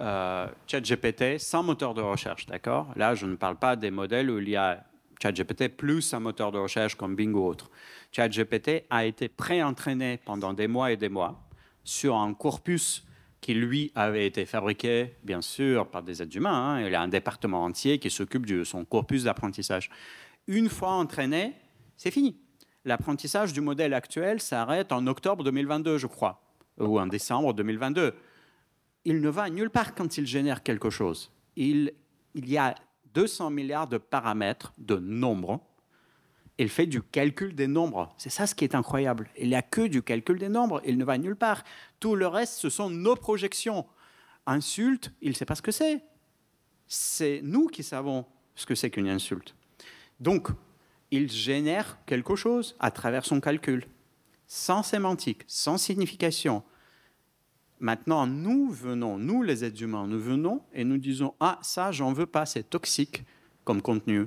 Euh, ChatGPT sans moteur de recherche, d'accord Là, je ne parle pas des modèles où il y a ChatGPT plus un moteur de recherche comme Bing ou autre. ChatGPT a été pré-entraîné pendant des mois et des mois sur un corpus qui, lui, avait été fabriqué, bien sûr, par des êtres humains. Hein. Il y a un département entier qui s'occupe de son corpus d'apprentissage. Une fois entraîné, c'est fini. L'apprentissage du modèle actuel s'arrête en octobre 2022, je crois, ou en décembre 2022. Il ne va nulle part quand il génère quelque chose. il y a 200 milliards de paramètres, de nombres, il fait du calcul des nombres. C'est ça ce qui est incroyable. Il n'y a que du calcul des nombres, il ne va nulle part. Tout le reste, ce sont nos projections. Insulte, il ne sait pas ce que c'est. C'est nous qui savons ce que c'est qu'une insulte. Donc, il génère quelque chose à travers son calcul, sans sémantique, sans signification, Maintenant, nous venons, nous les êtres humains, nous venons et nous disons Ah, ça, j'en veux pas, c'est toxique comme contenu.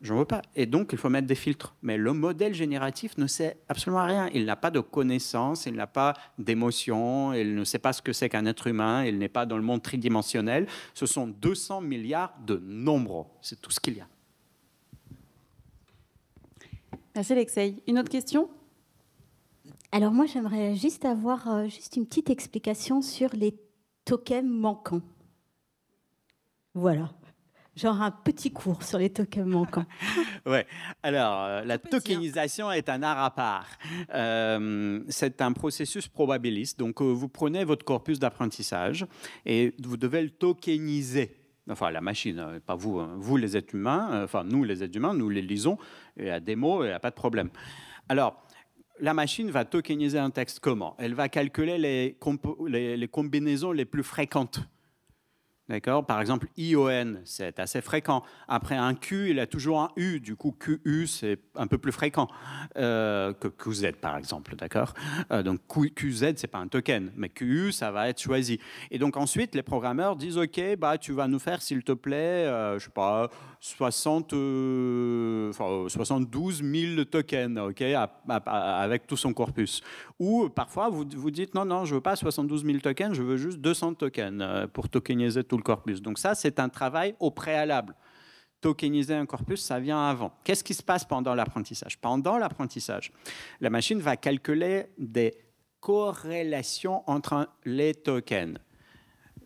J'en veux pas. Et donc, il faut mettre des filtres. Mais le modèle génératif ne sait absolument rien. Il n'a pas de connaissances, il n'a pas d'émotions, il ne sait pas ce que c'est qu'un être humain, il n'est pas dans le monde tridimensionnel. Ce sont 200 milliards de nombres. C'est tout ce qu'il y a. Merci, Alexei. Une autre question alors moi, j'aimerais juste avoir euh, juste une petite explication sur les tokens manquants. Voilà. Genre un petit cours sur les tokens manquants. oui. Alors, euh, la tokenisation est un art à part. Euh, c'est un processus probabiliste. Donc, vous prenez votre corpus d'apprentissage et vous devez le tokeniser enfin la machine, pas vous, hein. vous les êtres humains, enfin nous les êtres humains, nous les lisons, et à mots, il n'y a pas de problème. Alors, la machine va tokeniser un texte comment Elle va calculer les, combinaisons les plus fréquentes. D'accord Par exemple, ION, c'est assez fréquent. Après un Q, il a toujours un U. Du coup, QU, c'est un peu plus fréquent euh, que QZ, par exemple. D'accord euh, Donc, QZ, c'est pas un token, mais QU, ça va être choisi. Et donc, ensuite, les programmeurs disent OK, bah, tu vas nous faire, s'il te plaît, euh, je sais pas, 60, euh, enfin, 72 euh, 000 tokens, avec tout son corpus. Ou parfois vous, vous dites non, non, je veux pas 72 000 tokens, je veux juste 200 tokens euh, pour tokeniser tout le corpus. Donc ça, c'est un travail au préalable. Tokeniser un corpus, ça vient avant. Qu'est-ce qui se passe pendant l'apprentissage Pendant l'apprentissage, la machine va calculer des corrélations entre les tokens.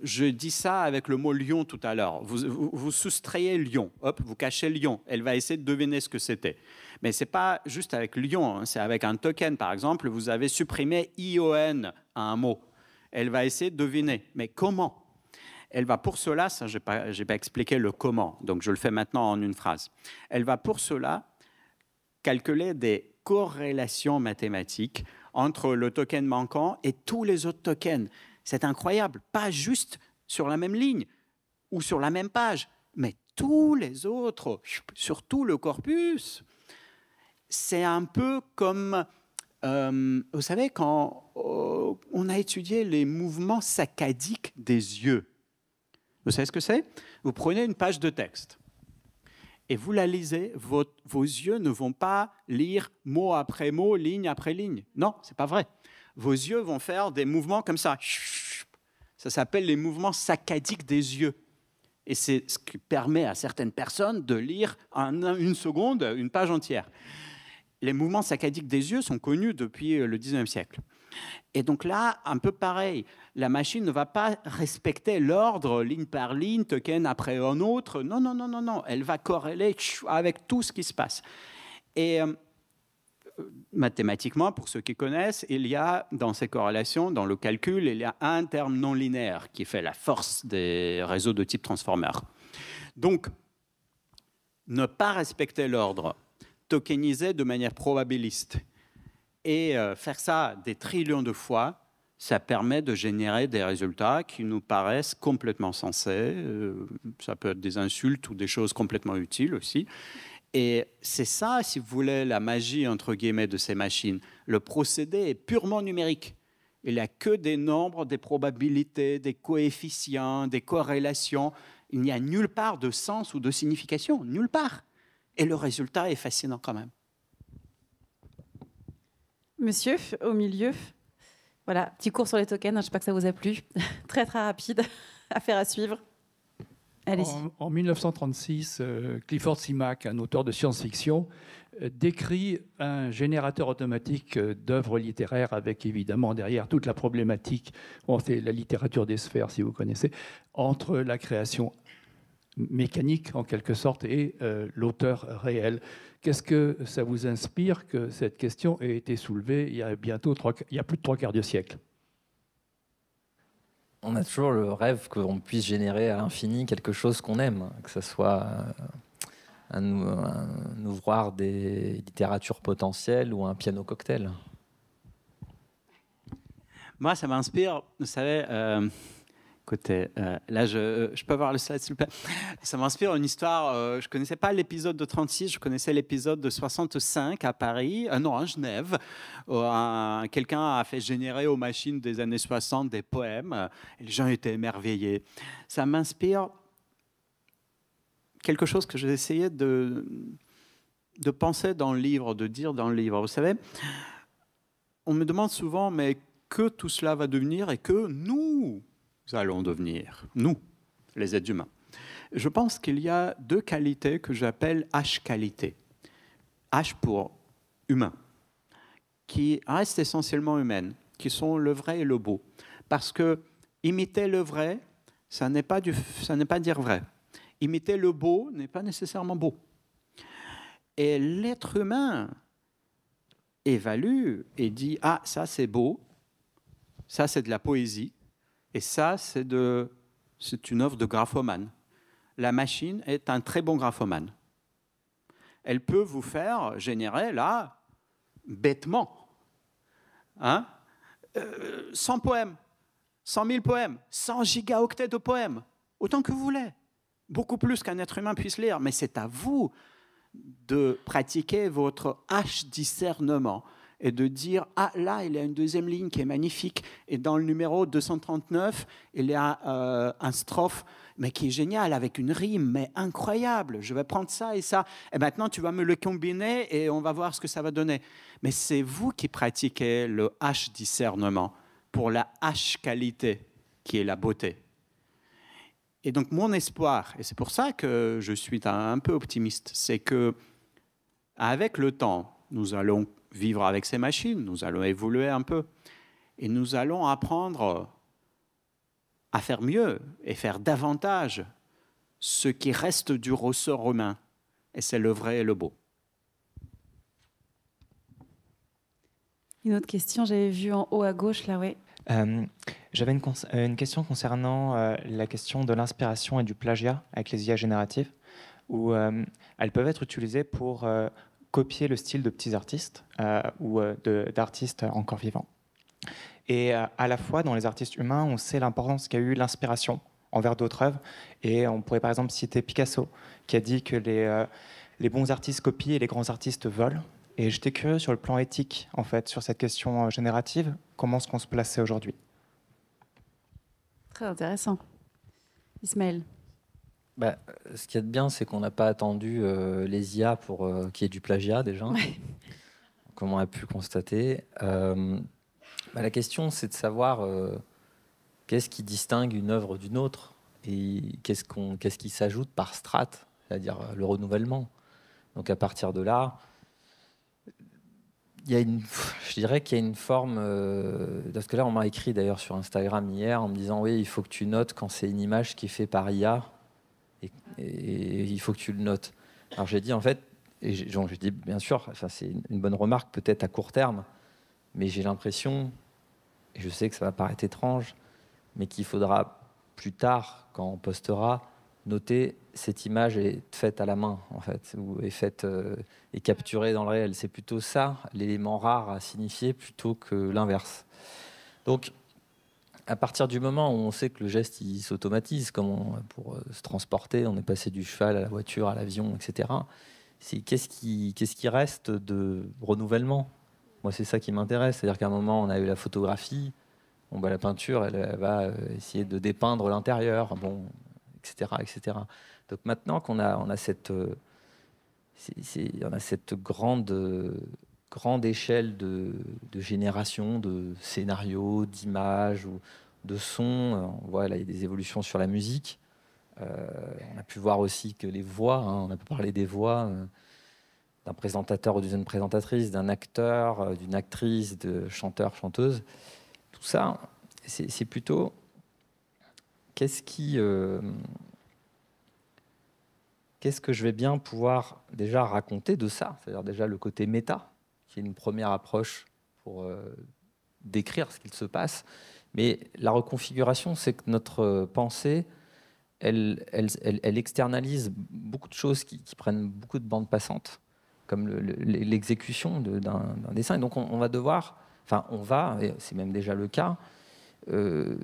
Je dis ça avec le mot lion tout à l'heure. Vous, soustrayez lion, hop, vous cachez lion. Elle va essayer de deviner ce que c'était. Mais ce n'est pas juste avec lion, hein. c'est avec un token, par exemple. Vous avez supprimé ION à un mot. Elle va essayer de deviner. Mais comment elle va pour cela, ça je n'ai pas, expliqué le comment, donc je le fais maintenant en une phrase, elle va pour cela calculer des corrélations mathématiques entre le token manquant et tous les autres tokens. C'est incroyable, pas juste sur la même ligne ou sur la même page, mais tous les autres, sur tout le corpus. C'est un peu comme, euh, vous savez, quand euh, on a étudié les mouvements saccadiques des yeux. Vous savez ce que c'est Vous prenez une page de texte et vous la lisez, vos, vos yeux ne vont pas lire mot après mot, ligne après ligne. Non, c'est pas vrai vos yeux vont faire des mouvements comme ça. Ça s'appelle les mouvements saccadiques des yeux. Et c'est ce qui permet à certaines personnes de lire en une seconde une page entière. Les mouvements saccadiques des yeux sont connus depuis euh, le 19e siècle. Et donc là, un peu pareil, la machine ne va pas respecter l'ordre ligne par ligne, token après un autre. Non, non, non, non, non. Elle va corréler avec tout ce qui se passe. Et euh, mathématiquement, pour ceux qui connaissent, il y a dans ces corrélations, dans le calcul, il y a un terme non linéaire qui fait la force des réseaux de type transformer. Donc, ne pas respecter l'ordre, tokeniser de manière probabiliste et euh, faire ça des trillions de fois, ça permet de générer des résultats qui nous paraissent complètement sensés. Euh, ça peut être des insultes ou des choses complètement utiles aussi. Et c'est ça, si vous voulez, la magie, entre guillemets, de ces machines. Le procédé est purement numérique. Il n'y a que des nombres, des probabilités, des coefficients, des corrélations. Il n'y a nulle part de sens ou de signification, nulle part. Et le résultat est fascinant quand même. Monsieur, au milieu, voilà, petit cours sur les tokens, hein, je ne sais pas que ça vous a plu. très très rapide, affaire à suivre. En, 1936, euh, Clifford Simak, un auteur de science-fiction, euh, décrit un générateur automatique euh, d'œuvres littéraires avec évidemment derrière toute la problématique, c'est la littérature des sphères si vous connaissez, entre la création mécanique en quelque sorte et l'auteur réel. Qu'est-ce que ça vous inspire que cette question ait été soulevée il y a bientôt trois, il y a plus de trois quarts de siècle on a toujours le rêve qu'on puisse générer à l'infini quelque chose qu'on aime, que ce soit euh, un, ouvroir des littératures potentielles ou un piano cocktail. Moi, ça m'inspire, vous savez, euh, côté. Euh, là, je, euh, peux voir le slide, s'il vous plaît. Ça m'inspire une histoire. Euh, je ne connaissais pas l'épisode de 36, je connaissais l'épisode de 65 à Paris, non, à Genève. Quelqu'un a fait générer aux machines des années 60 des poèmes. Et les gens étaient émerveillés. Ça m'inspire quelque chose que j'ai essayé de, de penser dans le livre, de dire dans le livre. Vous savez, on me demande souvent, mais que tout cela va devenir et que nous, nous allons devenir, nous, les êtres humains. Je pense qu'il y a deux qualités que j'appelle h qualité H pour humain, qui restent essentiellement humaines, qui sont le vrai et le beau. Parce que imiter le vrai, ça n'est pas, du, ça n'est pas dire vrai. Imiter le beau n'est pas nécessairement beau. Et l'être humain évalue et dit Ah, ça c'est beau, ça c'est de la poésie, et ça, c'est, une œuvre de graphomane. La machine est un très bon graphomane. Elle peut vous faire générer, là, bêtement, hein, 100 euh, poèmes, 100 000 poèmes, 100 gigaoctets de poèmes, autant que vous voulez. Beaucoup plus qu'un être humain puisse lire, mais c'est à vous de pratiquer votre H discernement et de dire Ah, là, il y a une deuxième ligne qui est magnifique. Et dans le numéro 239, il y a euh, un strophe mais qui est génial, avec une rime, mais incroyable. Je vais prendre ça et ça. Et maintenant, tu vas me le combiner et on va voir ce que ça va donner. Mais c'est vous qui pratiquez le H discernement pour la H qualité, qui est la beauté. Et donc, mon espoir, et c'est pour ça que je suis un peu optimiste, c'est que avec le temps, nous allons vivre avec ces machines, nous allons évoluer un peu. Et nous allons apprendre à faire mieux et faire davantage ce qui reste du ressort humain. Et c'est le vrai et le beau. Une autre question, j'avais vu en haut à gauche, là, oui. Euh, j'avais une, une, question concernant euh, la question de l'inspiration et du plagiat avec les IA génératives, où euh, elles peuvent être utilisées pour copier le style de petits artistes euh, ou euh, d'artistes encore vivants. Et euh, à la fois, dans les artistes humains, on sait l'importance qu'a eu l'inspiration envers d'autres œuvres. Et on pourrait par exemple citer Picasso, qui a dit que les, les bons artistes copient et les grands artistes volent. Et j'étais curieux sur le plan éthique, en fait, sur cette question générative, comment est-ce qu'on se plaçait aujourd'hui Très intéressant. Ismaël bah, euh, ce qui est bien, c'est qu'on n'a pas attendu euh, les IA pour qui euh, qu'il y ait du plagiat déjà, comme on a pu constater. Bah, la question, c'est de savoir qu'est-ce qui distingue une œuvre d'une autre et qu'est-ce, qu'on, qu'est-ce qui s'ajoute par strate, c'est-à-dire le renouvellement. Donc à partir de là, il y a une, je dirais qu'il y a une forme. parce que là, on m'a écrit d'ailleurs sur Instagram hier en me disant Oui, il faut que tu notes quand c'est une image qui est faite par IA et, il faut que tu le notes. Alors j'ai dit en fait, et j'ai dit bien sûr, enfin, c'est une bonne remarque peut-être à court terme, mais j'ai l'impression, et je sais que ça va paraître étrange, mais qu'il faudra plus tard, quand on postera, noter cette image est faite à la main en fait, ou est faite et euh, capturée dans le réel. C'est plutôt ça l'élément rare à signifier plutôt que l'inverse. Donc à partir du moment où on sait que le geste il s'automatise, comme pour euh, se transporter, on est passé du cheval à la voiture, à l'avion, etc. C'est qu'est-ce qui, qui reste de renouvellement Moi, c'est ça qui m'intéresse. C'est-à-dire qu'à un moment, on a eu la photographie, on la peinture, elle, va euh, essayer de dépeindre l'intérieur, bon, etc., etc. Donc maintenant qu'on a, on a cette, euh, on a cette grande grande échelle de, de génération de scénarios, d'images ou de sons. On voit il y a des évolutions sur la musique. Euh, on a pu voir aussi que les voix, hein, on a pu parler des voix euh, d'un présentateur ou d'une présentatrice, d'un acteur, euh, d'une actrice, de chanteur, chanteuse. Tout ça, c'est plutôt qu'est-ce qui. qu'est-ce que je vais bien pouvoir déjà raconter de ça C'est-à-dire déjà le côté méta qui est une première approche pour euh, décrire ce qu'il se passe. Mais la reconfiguration, c'est que notre euh, pensée, elle, elle, externalise beaucoup de choses qui, prennent beaucoup de bandes passantes, comme l'exécution d'un dessin. Et donc on, va devoir, enfin on va, et c'est même déjà le cas, euh,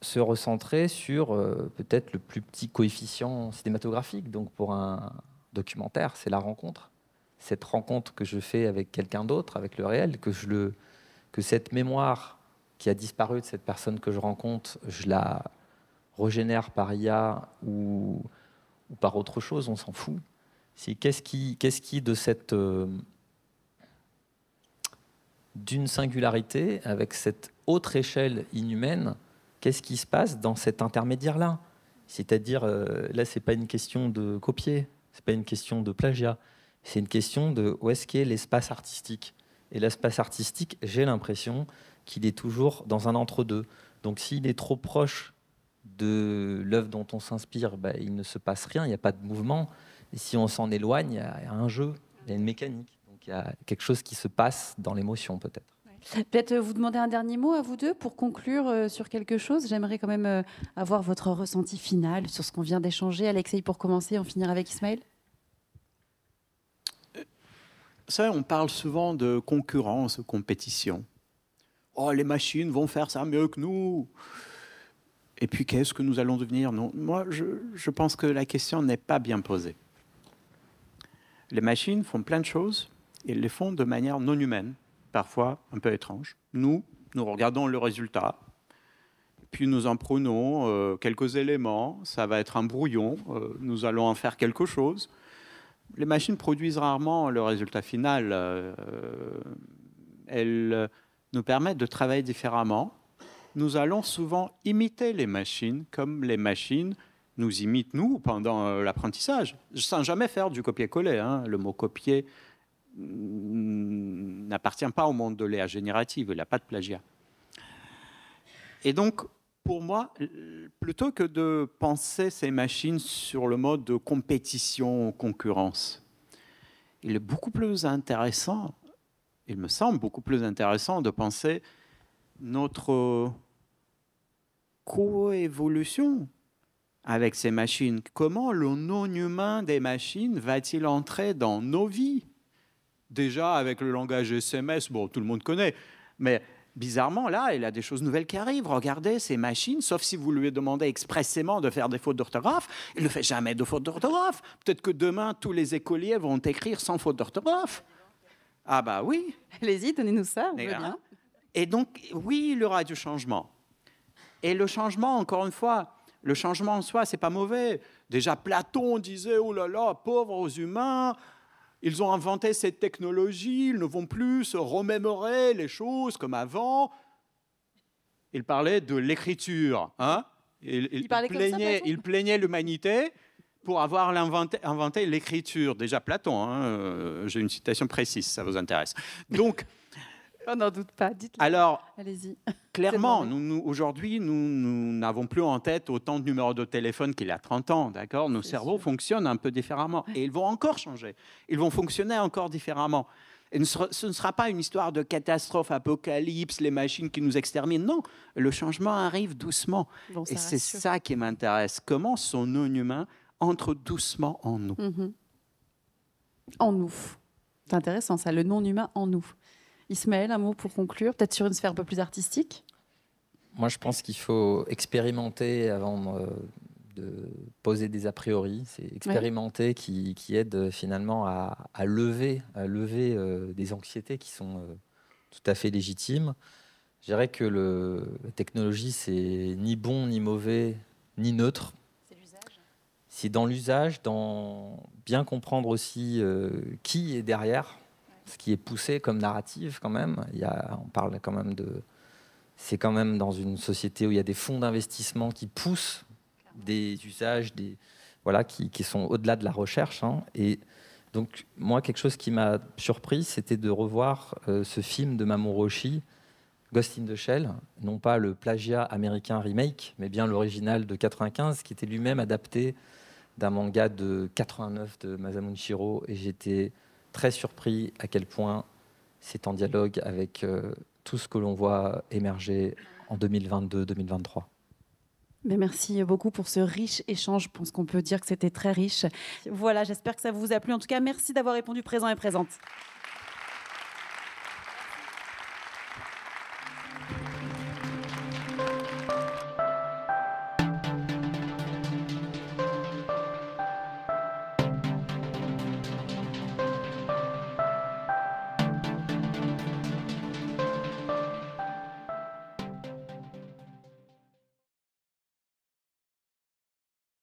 se recentrer sur peut-être le plus petit coefficient cinématographique. Donc pour un documentaire, c'est la rencontre cette rencontre que je fais avec quelqu'un d'autre, avec le réel, que, cette mémoire qui a disparu de cette personne que je rencontre, je la régénère par IA ou, par autre chose, on s'en fout. C'est qu'est-ce qui, qu'est-ce qui de cette euh, d'une singularité avec cette autre échelle inhumaine, qu'est-ce qui se passe dans cet intermédiaire là C'est-à-dire là, euh, là, c'est pas une question de copier, c'est pas une question de plagiat, c'est une question de où est-ce qu'est l'espace artistique. Et l'espace artistique, j'ai l'impression qu'il est toujours dans un entre-deux. Donc s'il est trop proche de l'œuvre dont on s'inspire, bah, il ne se passe rien, il n'y a pas de mouvement. Et si on s'en éloigne, il y, a un jeu, il y a une mécanique. Donc il y a quelque chose qui se passe dans l'émotion peut-être. Peut-être euh, vous demander un dernier mot à vous deux pour conclure euh, sur quelque chose. J'aimerais quand même euh, avoir votre ressenti final sur ce qu'on vient d'échanger. Alexei, pour commencer, on finir avec Ismaël on parle souvent de concurrence, de compétition. Oh, les machines vont faire ça mieux que nous. Et puis, qu'est-ce que nous allons devenir moi, je, pense que la question n'est pas bien posée. Les machines font plein de choses, et les font de manière non humaine, parfois un peu étrange. Nous, nous regardons le résultat, puis nous en prenons euh, quelques éléments, ça va être un brouillon, euh, nous allons en faire quelque chose, les machines produisent rarement le résultat final. Euh, euh, elles euh, nous permettent de travailler différemment. Nous allons souvent imiter les machines comme les machines nous imitent nous pendant l'apprentissage, sans jamais faire du copier-coller. Hein. Le mot copier mm, n'appartient pas au monde de l'IA générative, il a pas de plagiat. Et donc, pour moi, plutôt que de penser ces machines sur le mode de compétition, concurrence, il est beaucoup plus intéressant, il me semble beaucoup plus intéressant de penser notre coévolution avec ces machines. Comment le non-humain des machines va-t-il entrer dans nos vies Déjà, avec le langage SMS, bon, tout le monde connaît, mais bizarrement, là, il a des choses nouvelles qui arrivent. Regardez ces machines, sauf si vous lui demandez expressément de faire des fautes d'orthographe, il ne fait jamais de fautes d'orthographe. Peut-être que demain, tous les écoliers vont écrire sans fautes d'orthographe. Ah bah oui. Allez-y, donnez-nous ça. On eh veut bien. Et donc, oui, il y aura du changement. Et le changement, encore une fois, le changement en soi, c'est pas mauvais. Déjà, Platon disait, oh là là, pauvres humains, ils ont inventé cette technologie, ils ne vont plus se remémorer les choses comme avant. Il parlait de l'écriture. Hein ils, plaignaient l'humanité pour avoir inventé, inventé l'écriture. Déjà Platon, hein, euh, j'ai une citation précise, ça vous intéresse. Donc, On n'en doute pas, dites -le. Alors, allez-y. Clairement, nous, nous aujourd'hui, nous n'avons plus en tête autant de numéros de téléphone qu'il y a 30 ans, d'accord Nos cerveaux fonctionnent un peu différemment et ils vont encore changer. Ils vont fonctionner encore différemment. Et ce ne sera pas une histoire de catastrophe, apocalypse, les machines qui nous exterminent. Non, le changement arrive doucement. et c'est ça qui m'intéresse. Comment son non-humain entre doucement en nous mm-hmm. En nous. C'est intéressant ça, le non-humain en nous. Ismaël, un mot pour conclure, peut-être sur une sphère un peu plus artistique Moi, je pense qu'il faut expérimenter avant euh, de poser des a priori. C'est expérimenter qui, aide euh, finalement à, lever, à lever euh, des anxiétés qui sont tout à fait légitimes. Je dirais que le, la technologie, c'est ni bon, ni mauvais, ni neutre. C'est dans l'usage, dans bien comprendre aussi qui est derrière ce qui est poussé comme narrative quand même. Il y a, on parle quand même de. C'est quand même dans une société où il y a des fonds d'investissement qui poussent des usages, des voilà, qui, sont au-delà de la recherche. Hein. Et donc moi, quelque chose qui m'a surpris, c'était de revoir euh, ce film de Mamoru Oshii, Ghost in the Shell, non pas le plagiat américain remake, mais bien l'original de 95, qui était lui-même adapté d'un manga de 89 de Masamune Shiro. Et j'étais très surpris à quel point c'est en dialogue avec euh, tout ce que l'on voit émerger en 2022-2023. Mais ben, merci beaucoup pour ce riche échange. Je pense qu'on peut dire que c'était très riche. Voilà, j'espère que ça vous a plu. En tout cas, merci d'avoir répondu présent et présente.